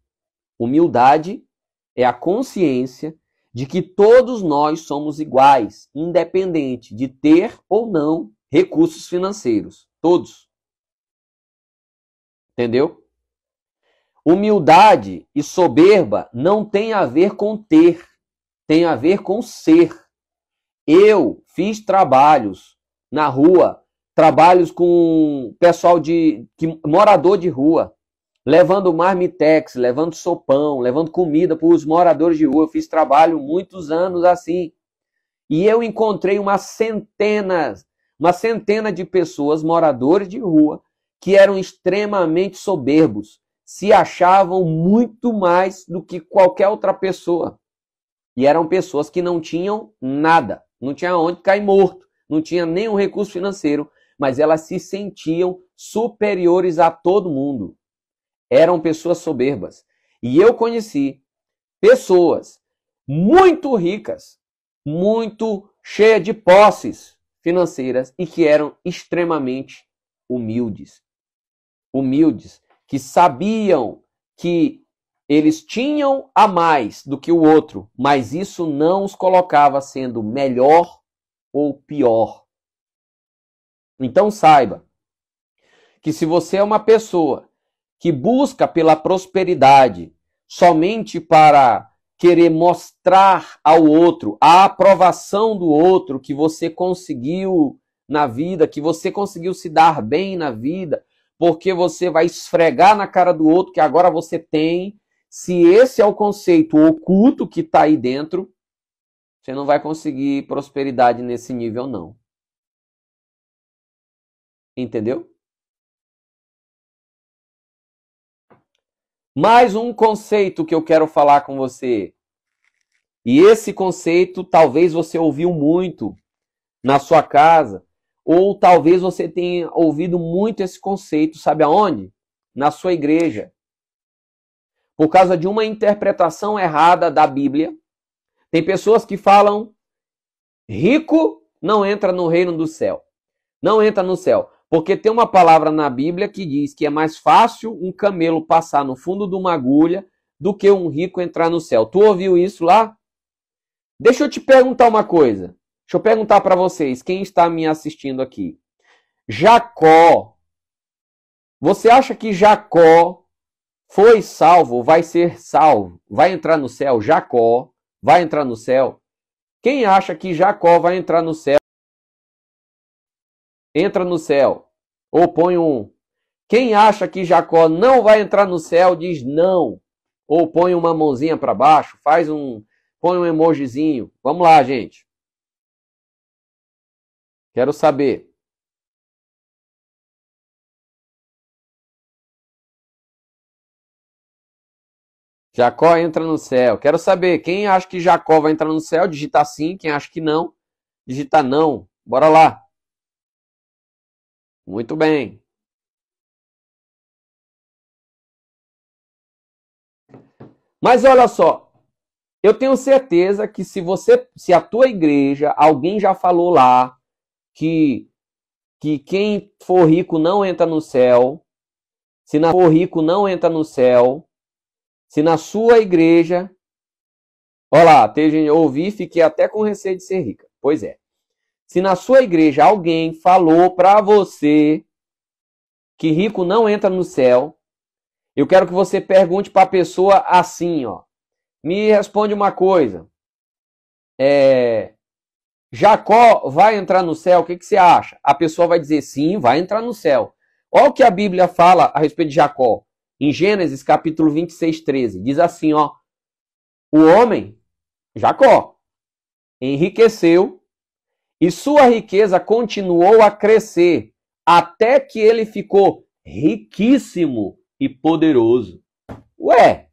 Humildade é a consciência de que todos nós somos iguais, independente de ter ou não recursos financeiros. Todos. Entendeu? Humildade e soberba não tem a ver com ter, tem a ver com ser. Eu fiz trabalhos na rua, trabalhos com pessoal de que, morador de rua, levando marmitex, levando sopão, levando comida para os moradores de rua. Eu fiz trabalho muitos anos assim. E eu encontrei uma centena, uma centena de pessoas, moradores de rua, que eram extremamente soberbos, se achavam muito mais do que qualquer outra pessoa. E eram pessoas que não tinham nada não tinha onde cair morto, não tinha nenhum recurso financeiro, mas elas se sentiam superiores a todo mundo. Eram pessoas soberbas. E eu conheci pessoas muito ricas, muito cheias de posses financeiras e que eram extremamente humildes. Humildes, que sabiam que eles tinham a mais do que o outro, mas isso não os colocava sendo melhor ou pior. Então saiba que se você é uma pessoa que busca pela prosperidade somente para querer mostrar ao outro a aprovação do outro que você conseguiu na vida, que você conseguiu se dar bem na vida, porque você vai esfregar na cara do outro que agora você tem se esse é o conceito oculto que está aí dentro, você não vai conseguir prosperidade nesse nível, não. Entendeu? Mais um conceito que eu quero falar com você. E esse conceito talvez você ouviu muito na sua casa, ou talvez você tenha ouvido muito esse conceito, sabe aonde? Na sua igreja por causa de uma interpretação errada da Bíblia. Tem pessoas que falam: rico não entra no reino do céu. Não entra no céu. Porque tem uma palavra na Bíblia que diz que é mais fácil um camelo passar no fundo de uma agulha do que um rico entrar no céu. Tu ouviu isso lá? Deixa eu te perguntar uma coisa. Deixa eu perguntar para vocês, quem está me assistindo aqui. Jacó. Você acha que Jacó foi salvo, vai ser salvo. Vai entrar no céu Jacó, vai entrar no céu. Quem acha que Jacó vai entrar no céu? Entra no céu. Ou põe um. Quem acha que Jacó não vai entrar no céu, diz não. Ou põe uma mãozinha para baixo, faz um. Põe um emojizinho. Vamos lá, gente. Quero saber. Jacó entra no céu. Quero saber, quem acha que Jacó vai entrar no céu, digita sim. Quem acha que não, digita não. Bora lá. Muito bem. Mas olha só, eu tenho certeza que se você, se a tua igreja, alguém já falou lá que que quem for rico não entra no céu, se não for rico não entra no céu, se na sua igreja. Olha lá, teve, ouvi, fiquei até com receio de ser rica. Pois é. Se na sua igreja alguém falou para você que rico não entra no céu, eu quero que você pergunte para a pessoa assim, ó. Me responde uma coisa. É, Jacó vai entrar no céu? O que, que você acha? A pessoa vai dizer sim, vai entrar no céu. Olha o que a Bíblia fala a respeito de Jacó. Em Gênesis capítulo 26, 13, diz assim, ó: O homem, Jacó, enriqueceu e sua riqueza continuou a crescer até que ele ficou riquíssimo e poderoso. Ué,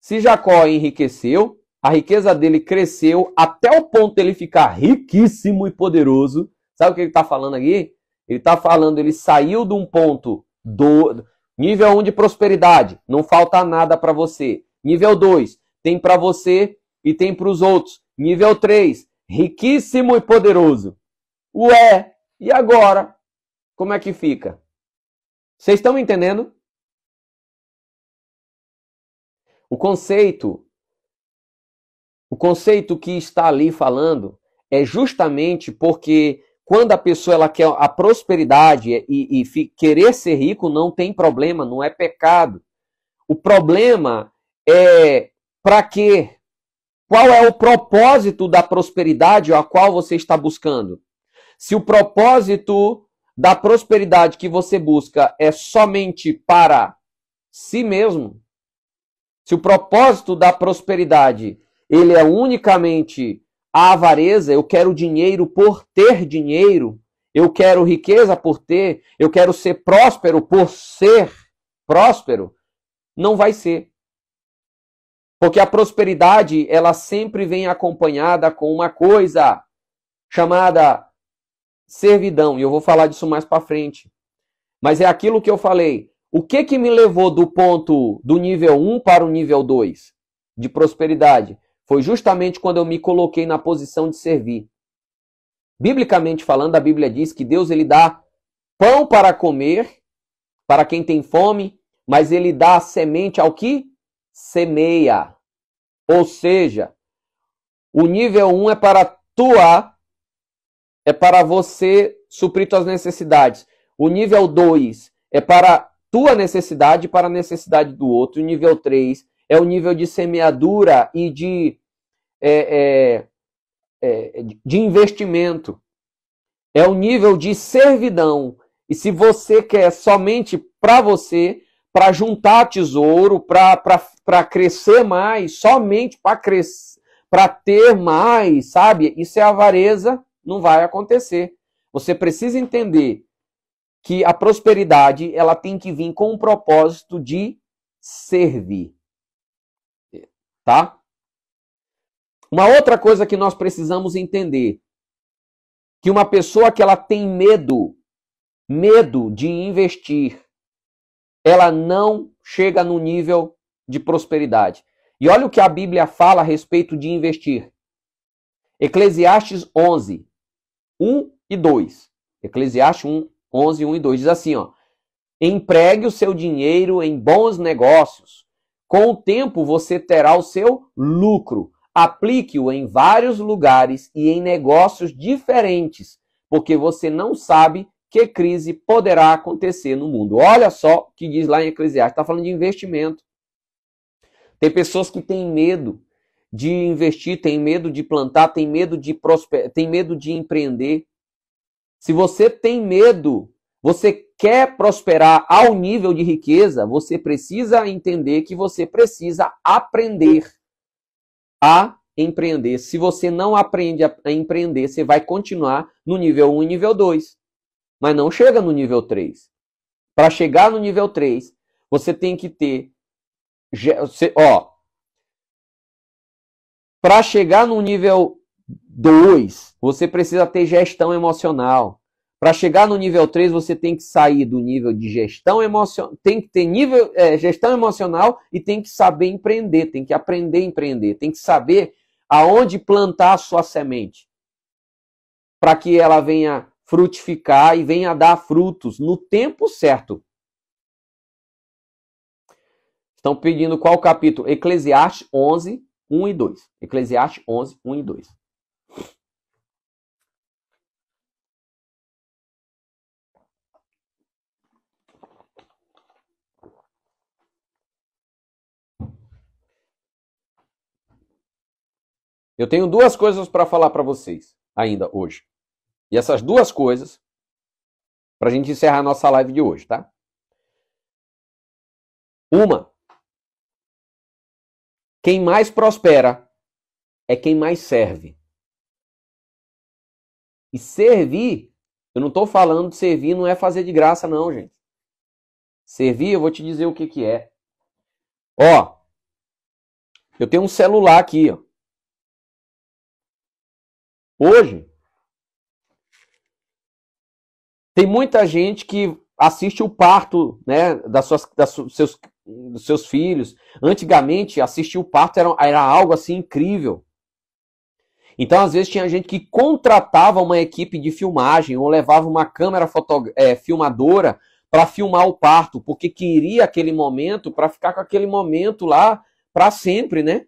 se Jacó enriqueceu, a riqueza dele cresceu até o ponto de ele ficar riquíssimo e poderoso. Sabe o que ele está falando aqui? Ele está falando, ele saiu de um ponto do, Nível 1 de prosperidade, não falta nada para você. Nível 2, tem para você e tem para os outros. Nível 3, riquíssimo e poderoso. Ué, e agora? Como é que fica? Vocês estão entendendo? O conceito o conceito que está ali falando é justamente porque quando a pessoa ela quer a prosperidade e, e querer ser rico, não tem problema, não é pecado. O problema é para quê? Qual é o propósito da prosperidade a qual você está buscando? Se o propósito da prosperidade que você busca é somente para si mesmo, se o propósito da prosperidade ele é unicamente a avareza, eu quero dinheiro por ter dinheiro, eu quero riqueza por ter, eu quero ser próspero por ser próspero, não vai ser. Porque a prosperidade, ela sempre vem acompanhada com uma coisa chamada servidão, e eu vou falar disso mais para frente. Mas é aquilo que eu falei, o que que me levou do ponto do nível 1 para o nível 2 de prosperidade? Foi justamente quando eu me coloquei na posição de servir. Biblicamente falando, a Bíblia diz que Deus ele dá pão para comer para quem tem fome, mas ele dá semente ao que semeia. Ou seja, o nível 1 um é para tua é para você suprir tuas necessidades. O nível 2 é para tua necessidade e para a necessidade do outro. O nível 3 é o nível de semeadura e de, é, é, é, de investimento, é o nível de servidão. E se você quer somente para você, para juntar tesouro, para crescer mais, somente para crescer, para ter mais, sabe? Isso é avareza, não vai acontecer. Você precisa entender que a prosperidade ela tem que vir com o propósito de servir tá? Uma outra coisa que nós precisamos entender, que uma pessoa que ela tem medo, medo de investir, ela não chega no nível de prosperidade. E olha o que a Bíblia fala a respeito de investir. Eclesiastes 11, 1 e 2. Eclesiastes 1, 11, 1 e 2 diz assim, ó: Empregue o seu dinheiro em bons negócios, com o tempo você terá o seu lucro. Aplique-o em vários lugares e em negócios diferentes, porque você não sabe que crise poderá acontecer no mundo. Olha só o que diz lá em Eclesiastes, está falando de investimento. Tem pessoas que têm medo de investir, têm medo de plantar, têm medo de prosperar têm medo de empreender. Se você tem medo, você quer prosperar ao nível de riqueza, você precisa entender que você precisa aprender a empreender. Se você não aprende a empreender, você vai continuar no nível 1 e nível 2, mas não chega no nível 3. Para chegar no nível 3, você tem que ter ó, para chegar no nível 2, você precisa ter gestão emocional. Para chegar no nível 3, você tem que sair do nível de gestão emocional, tem que ter nível é, gestão emocional e tem que saber empreender, tem que aprender a empreender, tem que saber aonde plantar a sua semente para que ela venha frutificar e venha dar frutos no tempo certo. Estão pedindo qual capítulo? Eclesiastes 11, 1 e 2. Eclesiastes 11, 1 e 2. Eu tenho duas coisas para falar para vocês ainda hoje. E essas duas coisas para a gente encerrar a nossa live de hoje, tá? Uma, quem mais prospera é quem mais serve. E servir, eu não estou falando de servir não é fazer de graça, não, gente. Servir, eu vou te dizer o que, que é. Ó, eu tenho um celular aqui, ó. Hoje, tem muita gente que assiste o parto né, das suas, das, seus, dos seus filhos. Antigamente, assistir o parto era, era algo assim incrível. Então, às vezes, tinha gente que contratava uma equipe de filmagem ou levava uma câmera foto, é, filmadora para filmar o parto, porque queria aquele momento para ficar com aquele momento lá para sempre, né?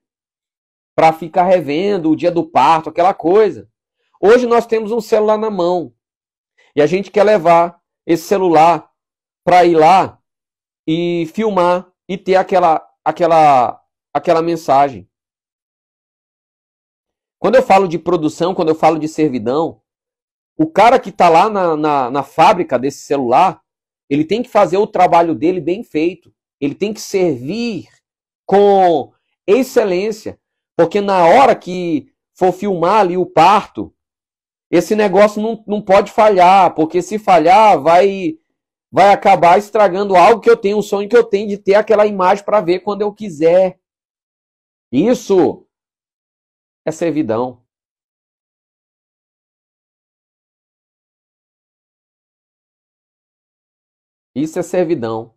Para ficar revendo o dia do parto, aquela coisa. Hoje nós temos um celular na mão e a gente quer levar esse celular para ir lá e filmar e ter aquela aquela aquela mensagem. Quando eu falo de produção, quando eu falo de servidão, o cara que está lá na, na, na, fábrica desse celular, ele tem que fazer o trabalho dele bem feito. Ele tem que servir com excelência. Porque na hora que for filmar ali o parto, esse negócio não, não pode falhar, porque se falhar, vai vai acabar estragando algo que eu tenho, um sonho que eu tenho de ter aquela imagem para ver quando eu quiser. Isso é servidão. Isso é servidão.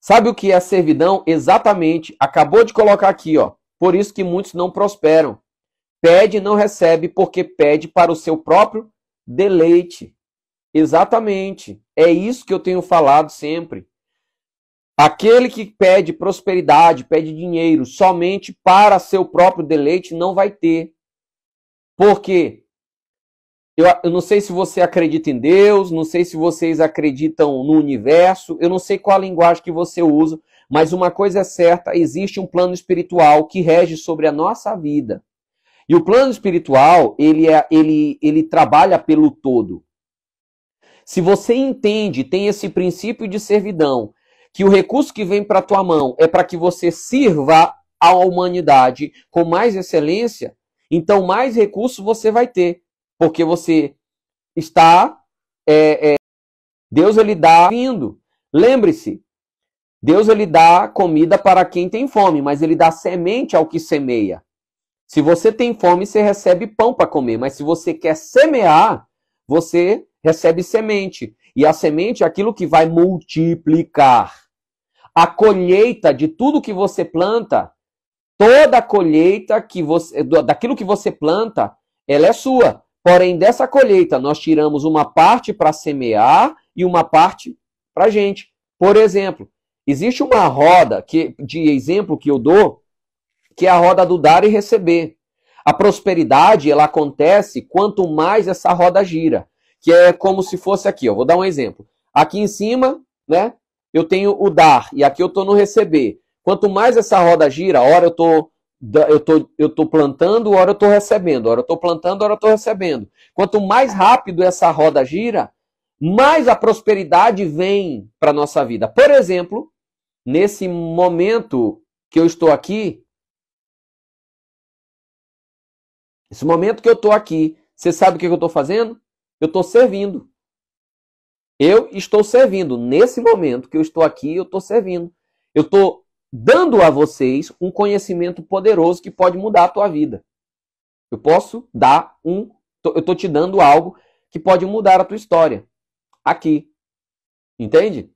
Sabe o que é servidão? Exatamente. Acabou de colocar aqui, ó. Por isso que muitos não prosperam. Pede e não recebe porque pede para o seu próprio deleite. Exatamente. É isso que eu tenho falado sempre. Aquele que pede prosperidade, pede dinheiro somente para seu próprio deleite, não vai ter. Porque eu, eu não sei se você acredita em Deus, não sei se vocês acreditam no universo, eu não sei qual a linguagem que você usa, mas uma coisa é certa: existe um plano espiritual que rege sobre a nossa vida. E o plano espiritual, ele, é, ele, ele trabalha pelo todo. Se você entende, tem esse princípio de servidão, que o recurso que vem para tua mão é para que você sirva à humanidade com mais excelência, então mais recurso você vai ter, porque você está é, é, Deus ele dá vindo. Lembre-se, Deus ele dá comida para quem tem fome, mas ele dá semente ao que semeia. Se você tem fome, você recebe pão para comer, mas se você quer semear, você recebe semente. E a semente é aquilo que vai multiplicar. A colheita de tudo que você planta, toda a colheita que você, daquilo que você planta, ela é sua. Porém, dessa colheita, nós tiramos uma parte para semear e uma parte para gente. Por exemplo, existe uma roda que, de exemplo que eu dou que é a roda do dar e receber. A prosperidade, ela acontece quanto mais essa roda gira, que é como se fosse aqui, eu vou dar um exemplo. Aqui em cima, né, eu tenho o dar e aqui eu estou no receber. Quanto mais essa roda gira, hora eu estou eu tô, eu tô plantando, hora eu estou recebendo, hora eu estou plantando, hora eu estou recebendo. Quanto mais rápido essa roda gira, mais a prosperidade vem para nossa vida. Por exemplo, nesse momento que eu estou aqui, Esse momento que eu estou aqui, você sabe o que eu estou fazendo? Eu estou servindo. Eu estou servindo. Nesse momento que eu estou aqui, eu estou servindo. Eu estou dando a vocês um conhecimento poderoso que pode mudar a tua vida. Eu posso dar um. Eu estou te dando algo que pode mudar a tua história. Aqui. Entende?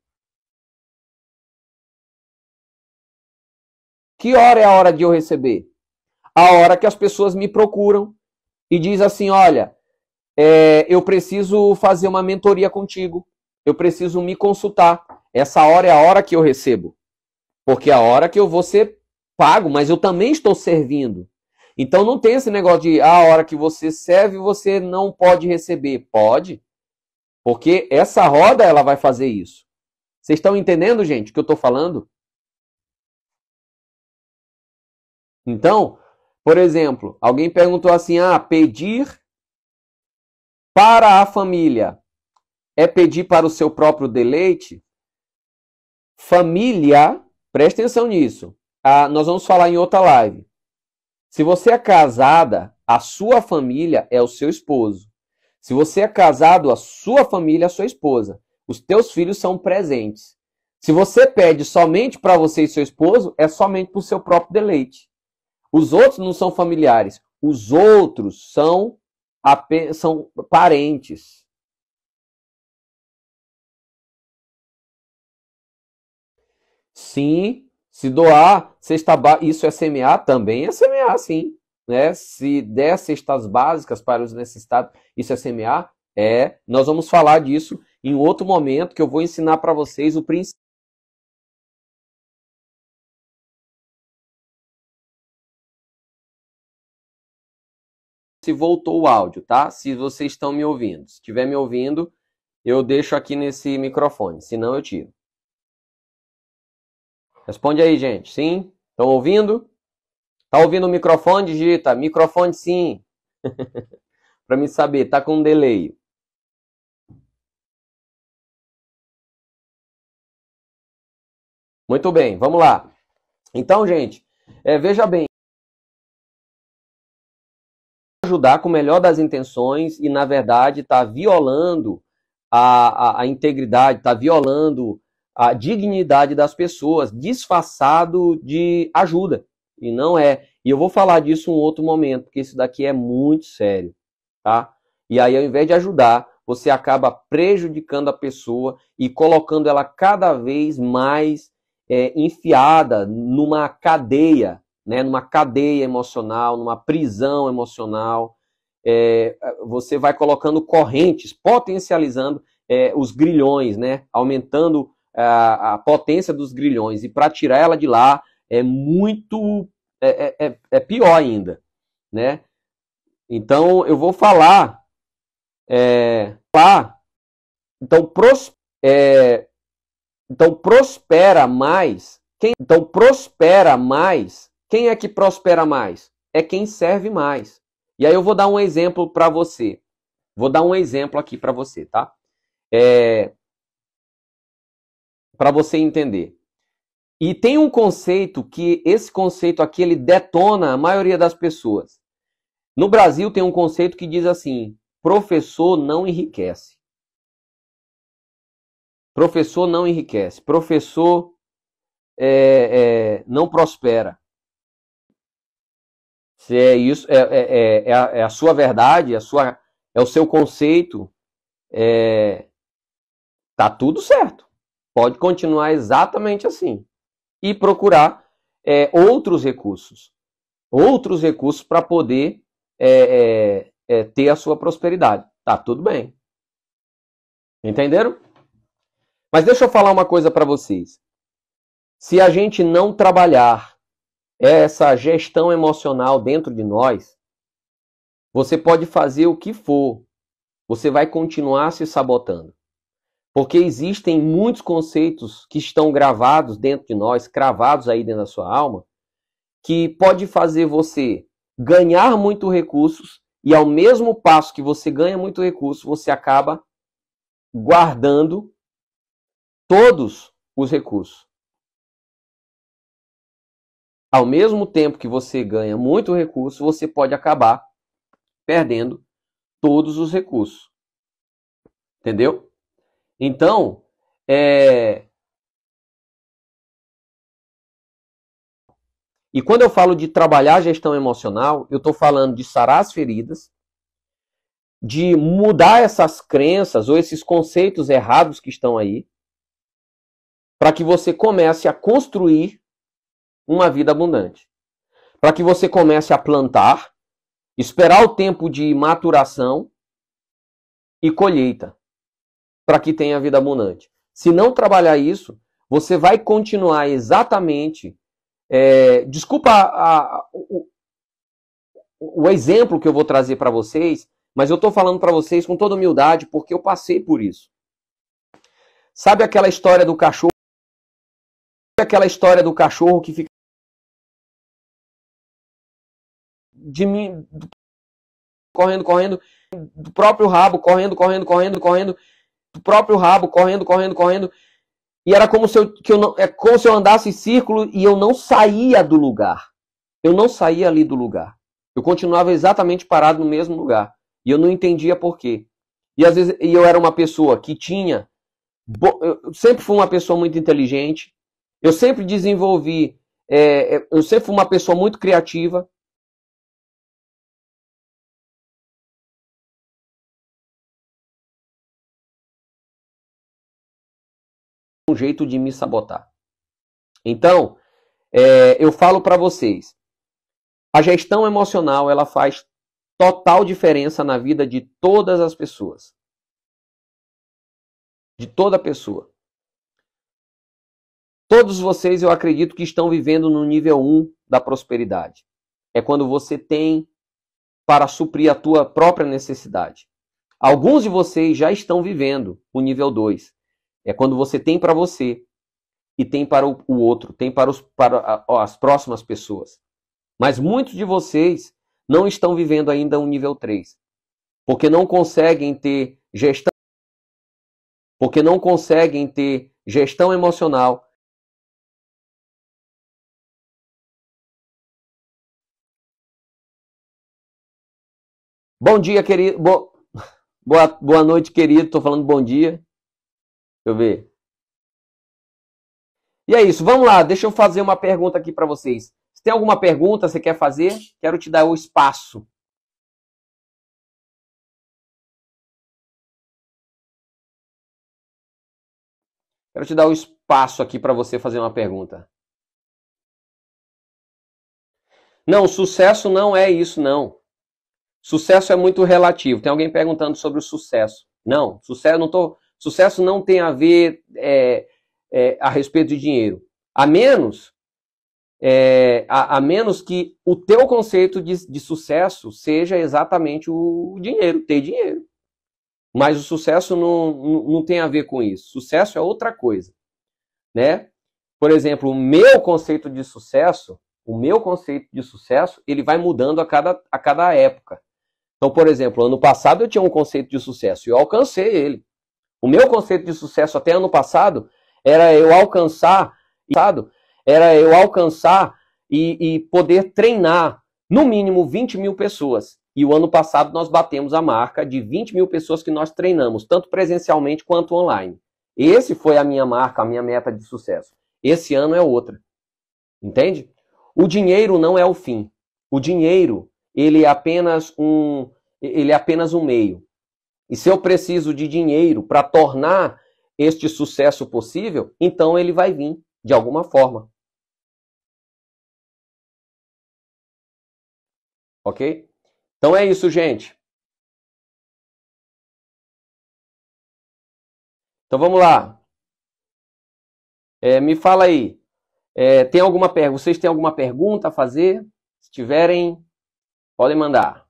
Que hora é a hora de eu receber? a hora que as pessoas me procuram e diz assim, olha, é, eu preciso fazer uma mentoria contigo, eu preciso me consultar. Essa hora é a hora que eu recebo, porque é a hora que eu vou ser pago, mas eu também estou servindo. Então não tem esse negócio de ah, a hora que você serve você não pode receber. Pode, porque essa roda ela vai fazer isso. Vocês estão entendendo, gente, o que eu estou falando? Então, por exemplo, alguém perguntou assim: ah, pedir para a família é pedir para o seu próprio deleite? Família, preste atenção nisso. Ah, nós vamos falar em outra live. Se você é casada, a sua família é o seu esposo. Se você é casado, a sua família é a sua esposa. Os teus filhos são presentes. Se você pede somente para você e seu esposo, é somente para o seu próprio deleite. Os outros não são familiares. Os outros são, são parentes. Sim, se doar cesta isso é semear? Também é semear, sim. Né? Se der cestas básicas para os necessitados, isso é semear? É. Nós vamos falar disso em outro momento que eu vou ensinar para vocês o princípio. se voltou o áudio, tá? Se vocês estão me ouvindo. Se estiver me ouvindo, eu deixo aqui nesse microfone, senão eu tiro. Responde aí, gente. Sim? Estão ouvindo? Tá ouvindo o microfone? Digita. Microfone sim. [LAUGHS] Para me saber, tá com um delay. Muito bem, vamos lá. Então, gente, é, veja bem ajudar com o melhor das intenções e, na verdade, está violando a, a, a integridade, está violando a dignidade das pessoas, disfarçado de ajuda. E não é. E eu vou falar disso em um outro momento, porque isso daqui é muito sério, tá? E aí, ao invés de ajudar, você acaba prejudicando a pessoa e colocando ela cada vez mais é, enfiada numa cadeia né, numa cadeia emocional, numa prisão emocional. É, você vai colocando correntes, potencializando é, os grilhões, né, aumentando a, a, potência dos grilhões. E para tirar ela de lá é muito. É é, é, é, pior ainda. Né? Então, eu vou falar. lá, é, então, pros, então prospera mais. Quem, então prospera mais quem é que prospera mais? É quem serve mais. E aí eu vou dar um exemplo para você. Vou dar um exemplo aqui para você, tá? É... Para você entender. E tem um conceito que esse conceito aqui ele detona a maioria das pessoas. No Brasil tem um conceito que diz assim: professor não enriquece. Professor não enriquece. Professor é, é, não prospera se é isso, é, é, é, é, a, é, a, sua verdade, é, a sua, é o seu conceito, é, tá tudo certo. Pode continuar exatamente assim. E procurar é, outros recursos. Outros recursos para poder é, é, é, ter a sua prosperidade. Tá tudo bem. Entenderam? Mas deixa eu falar uma coisa para vocês. Se a gente não trabalhar essa gestão emocional dentro de nós, você pode fazer o que for, você vai continuar se sabotando. Porque existem muitos conceitos que estão gravados dentro de nós, cravados aí dentro da sua alma, que pode fazer você ganhar muito recursos e ao mesmo passo que você ganha muito recurso, você acaba guardando todos os recursos. Ao mesmo tempo que você ganha muito recurso, você pode acabar perdendo todos os recursos. Entendeu? Então, é... E quando eu falo de trabalhar a gestão emocional, eu estou falando de sarar as feridas, de mudar essas crenças ou esses conceitos errados que estão aí, para que você comece a construir uma vida abundante. Para que você comece a plantar, esperar o tempo de maturação e colheita, para que tenha vida abundante. Se não trabalhar isso, você vai continuar exatamente. É, desculpa a, a, o, o exemplo que eu vou trazer para vocês, mas eu estou falando para vocês com toda humildade porque eu passei por isso. Sabe aquela história do cachorro? Aquela história do cachorro que fica de mim, correndo, correndo, do próprio rabo, correndo, correndo, correndo, correndo, do próprio rabo, correndo, correndo, correndo. E era como se eu, que eu não, é como se eu andasse em círculo e eu não saía do lugar. Eu não saía ali do lugar. Eu continuava exatamente parado no mesmo lugar. E eu não entendia por quê. E às vezes e eu era uma pessoa que tinha. Eu sempre fui uma pessoa muito inteligente. Eu sempre desenvolvi. É, é eu sempre fui uma pessoa muito criativa. um jeito de me sabotar. Então, é, eu falo para vocês, a gestão emocional ela faz total diferença na vida de todas as pessoas, de toda pessoa. Todos vocês, eu acredito que estão vivendo no nível 1 da prosperidade. É quando você tem para suprir a tua própria necessidade. Alguns de vocês já estão vivendo o nível 2, é quando você tem para você e tem para o, outro, tem para, os, para as próximas pessoas. Mas muitos de vocês não estão vivendo ainda um nível 3, porque não conseguem ter gestão porque não conseguem ter gestão emocional. Bom dia, querido. [LAUGHS] Boa, boa noite, querido. Estou falando bom dia eu ver. E é isso, vamos lá, deixa eu fazer uma pergunta aqui para vocês. Se tem alguma pergunta, você quer fazer? Quero te dar o espaço. Quero te dar o espaço aqui para você fazer uma pergunta. Não, sucesso não é isso, não. Sucesso é muito relativo. Tem alguém perguntando sobre o sucesso. Não, sucesso não tô. Sucesso não tem a ver é, é, a respeito de dinheiro. A menos, é, a, a, menos que o teu conceito de, de sucesso seja exatamente o dinheiro, ter dinheiro. Mas o sucesso não, não, não tem a ver com isso. Sucesso é outra coisa, né? Por exemplo, o meu conceito de sucesso, o meu conceito de sucesso, ele vai mudando a cada, a cada época. Então, por exemplo, ano passado eu tinha um conceito de sucesso e eu alcancei ele. O meu conceito de sucesso até ano passado era eu alcançar, era eu alcançar e, e poder treinar no mínimo 20 mil pessoas. E o ano passado nós batemos a marca de 20 mil pessoas que nós treinamos, tanto presencialmente quanto online. Esse foi a minha marca, a minha meta de sucesso. Esse ano é outra. Entende? O dinheiro não é o fim. O dinheiro, ele é apenas um, ele é apenas um meio. E se eu preciso de dinheiro para tornar este sucesso possível, então ele vai vir de alguma forma. Ok? Então é isso, gente. Então vamos lá. É, me fala aí. É, tem alguma per... Vocês têm alguma pergunta a fazer? Se tiverem, podem mandar.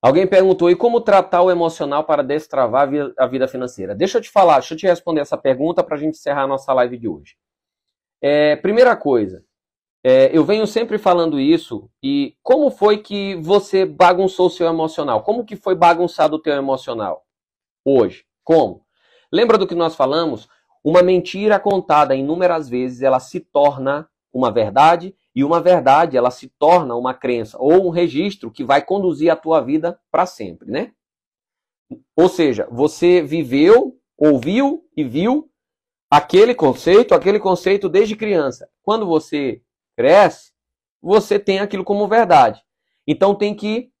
Alguém perguntou, e como tratar o emocional para destravar a vida financeira? Deixa eu te falar, deixa eu te responder essa pergunta para a gente encerrar a nossa live de hoje. É, primeira coisa, é, eu venho sempre falando isso, e como foi que você bagunçou o seu emocional? Como que foi bagunçado o teu emocional hoje? Como? Lembra do que nós falamos? Uma mentira contada inúmeras vezes, ela se torna uma verdade e uma verdade, ela se torna uma crença ou um registro que vai conduzir a tua vida para sempre, né? Ou seja, você viveu, ouviu e viu aquele conceito, aquele conceito desde criança. Quando você cresce, você tem aquilo como verdade. Então tem que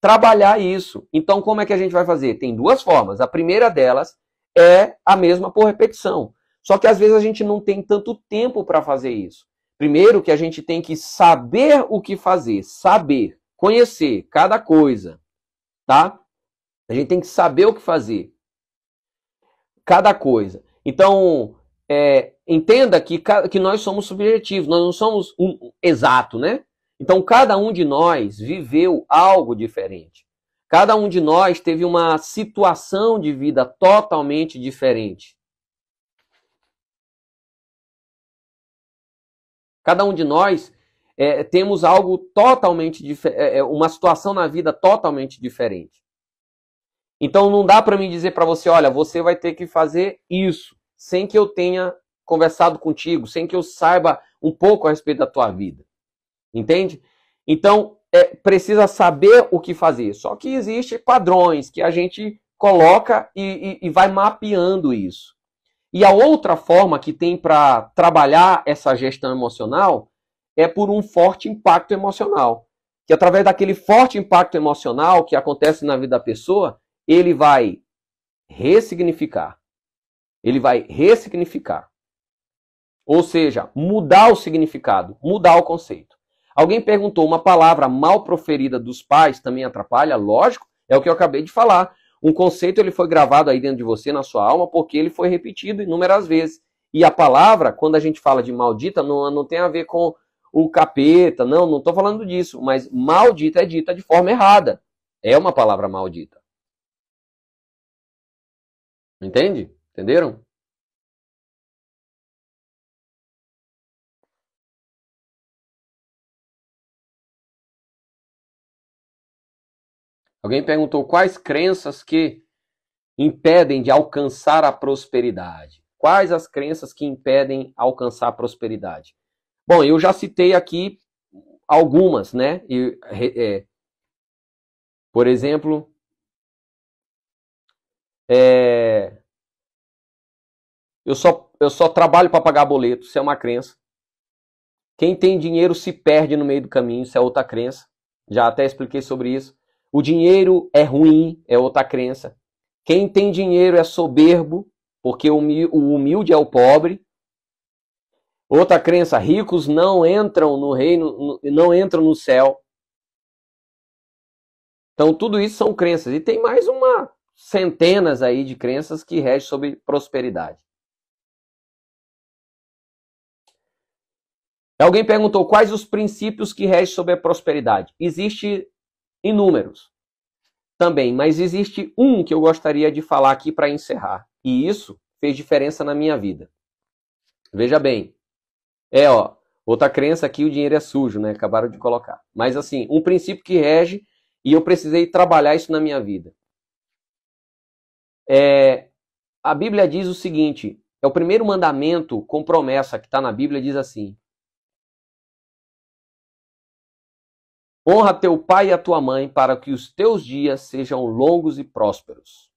trabalhar isso. Então como é que a gente vai fazer? Tem duas formas. A primeira delas é a mesma por repetição. Só que às vezes a gente não tem tanto tempo para fazer isso. Primeiro que a gente tem que saber o que fazer, saber, conhecer cada coisa, tá? A gente tem que saber o que fazer, cada coisa. Então, é, entenda que, que nós somos subjetivos, nós não somos um, exato, né? Então, cada um de nós viveu algo diferente. Cada um de nós teve uma situação de vida totalmente diferente. Cada um de nós é, temos algo totalmente diferente, é, é, uma situação na vida totalmente diferente. Então não dá para mim dizer para você, olha, você vai ter que fazer isso, sem que eu tenha conversado contigo, sem que eu saiba um pouco a respeito da tua vida. Entende? Então, é, precisa saber o que fazer. Só que existem padrões que a gente coloca e, e, e vai mapeando isso. E a outra forma que tem para trabalhar essa gestão emocional é por um forte impacto emocional. Que através daquele forte impacto emocional que acontece na vida da pessoa, ele vai ressignificar. Ele vai ressignificar. Ou seja, mudar o significado, mudar o conceito. Alguém perguntou: uma palavra mal proferida dos pais também atrapalha? Lógico, é o que eu acabei de falar. Um conceito ele foi gravado aí dentro de você, na sua alma, porque ele foi repetido inúmeras vezes. E a palavra, quando a gente fala de maldita, não, não tem a ver com o capeta, não, não estou falando disso, mas maldita é dita de forma errada. É uma palavra maldita. Entende? Entenderam? Alguém perguntou quais crenças que impedem de alcançar a prosperidade. Quais as crenças que impedem alcançar a prosperidade? Bom, eu já citei aqui algumas, né? E, é, por exemplo, é, eu, só, eu só trabalho para pagar boleto, isso é uma crença. Quem tem dinheiro se perde no meio do caminho, isso é outra crença. Já até expliquei sobre isso. O dinheiro é ruim, é outra crença. Quem tem dinheiro é soberbo, porque o humilde é o pobre. Outra crença, ricos não entram no reino, não entram no céu. Então tudo isso são crenças e tem mais uma centenas aí de crenças que regem sobre prosperidade. Alguém perguntou quais os princípios que regem sobre a prosperidade. Existe inúmeros também, mas existe um que eu gostaria de falar aqui para encerrar. E isso fez diferença na minha vida. Veja bem, é ó, outra crença aqui, o dinheiro é sujo, né? Acabaram de colocar. Mas assim, um princípio que rege e eu precisei trabalhar isso na minha vida. É, a Bíblia diz o seguinte: é o primeiro mandamento com promessa que está na Bíblia, diz assim: Honra teu pai e a tua mãe para que os teus dias sejam longos e prósperos.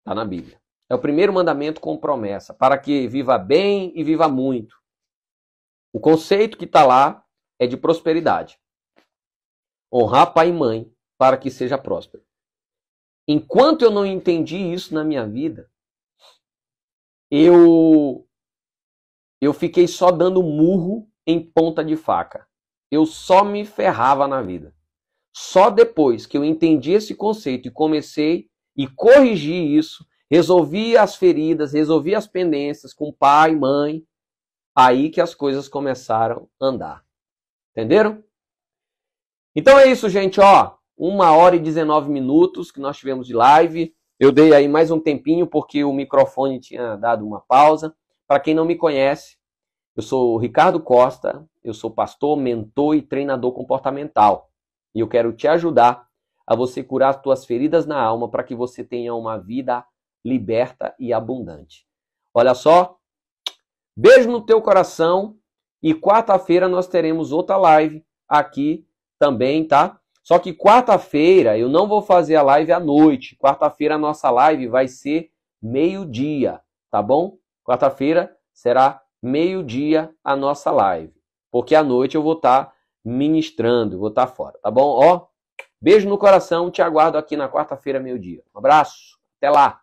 Está na Bíblia. É o primeiro mandamento com promessa, para que viva bem e viva muito. O conceito que está lá é de prosperidade. Honrar pai e mãe para que seja próspero. Enquanto eu não entendi isso na minha vida, eu eu fiquei só dando murro em ponta de faca eu só me ferrava na vida. Só depois que eu entendi esse conceito e comecei e corrigi isso, resolvi as feridas, resolvi as pendências com pai, mãe, aí que as coisas começaram a andar. Entenderam? Então é isso, gente, ó, uma hora e 19 minutos que nós tivemos de live. Eu dei aí mais um tempinho porque o microfone tinha dado uma pausa. Para quem não me conhece, eu sou o Ricardo Costa, eu sou pastor, mentor e treinador comportamental. E eu quero te ajudar a você curar as tuas feridas na alma para que você tenha uma vida liberta e abundante. Olha só, beijo no teu coração e quarta-feira nós teremos outra live aqui também, tá? Só que quarta-feira eu não vou fazer a live à noite. Quarta-feira a nossa live vai ser meio-dia, tá bom? Quarta-feira será meio-dia, a nossa live. Porque à noite eu vou estar tá ministrando, vou estar tá fora, tá bom? Ó, beijo no coração, te aguardo aqui na quarta-feira, meio-dia. Um abraço, até lá!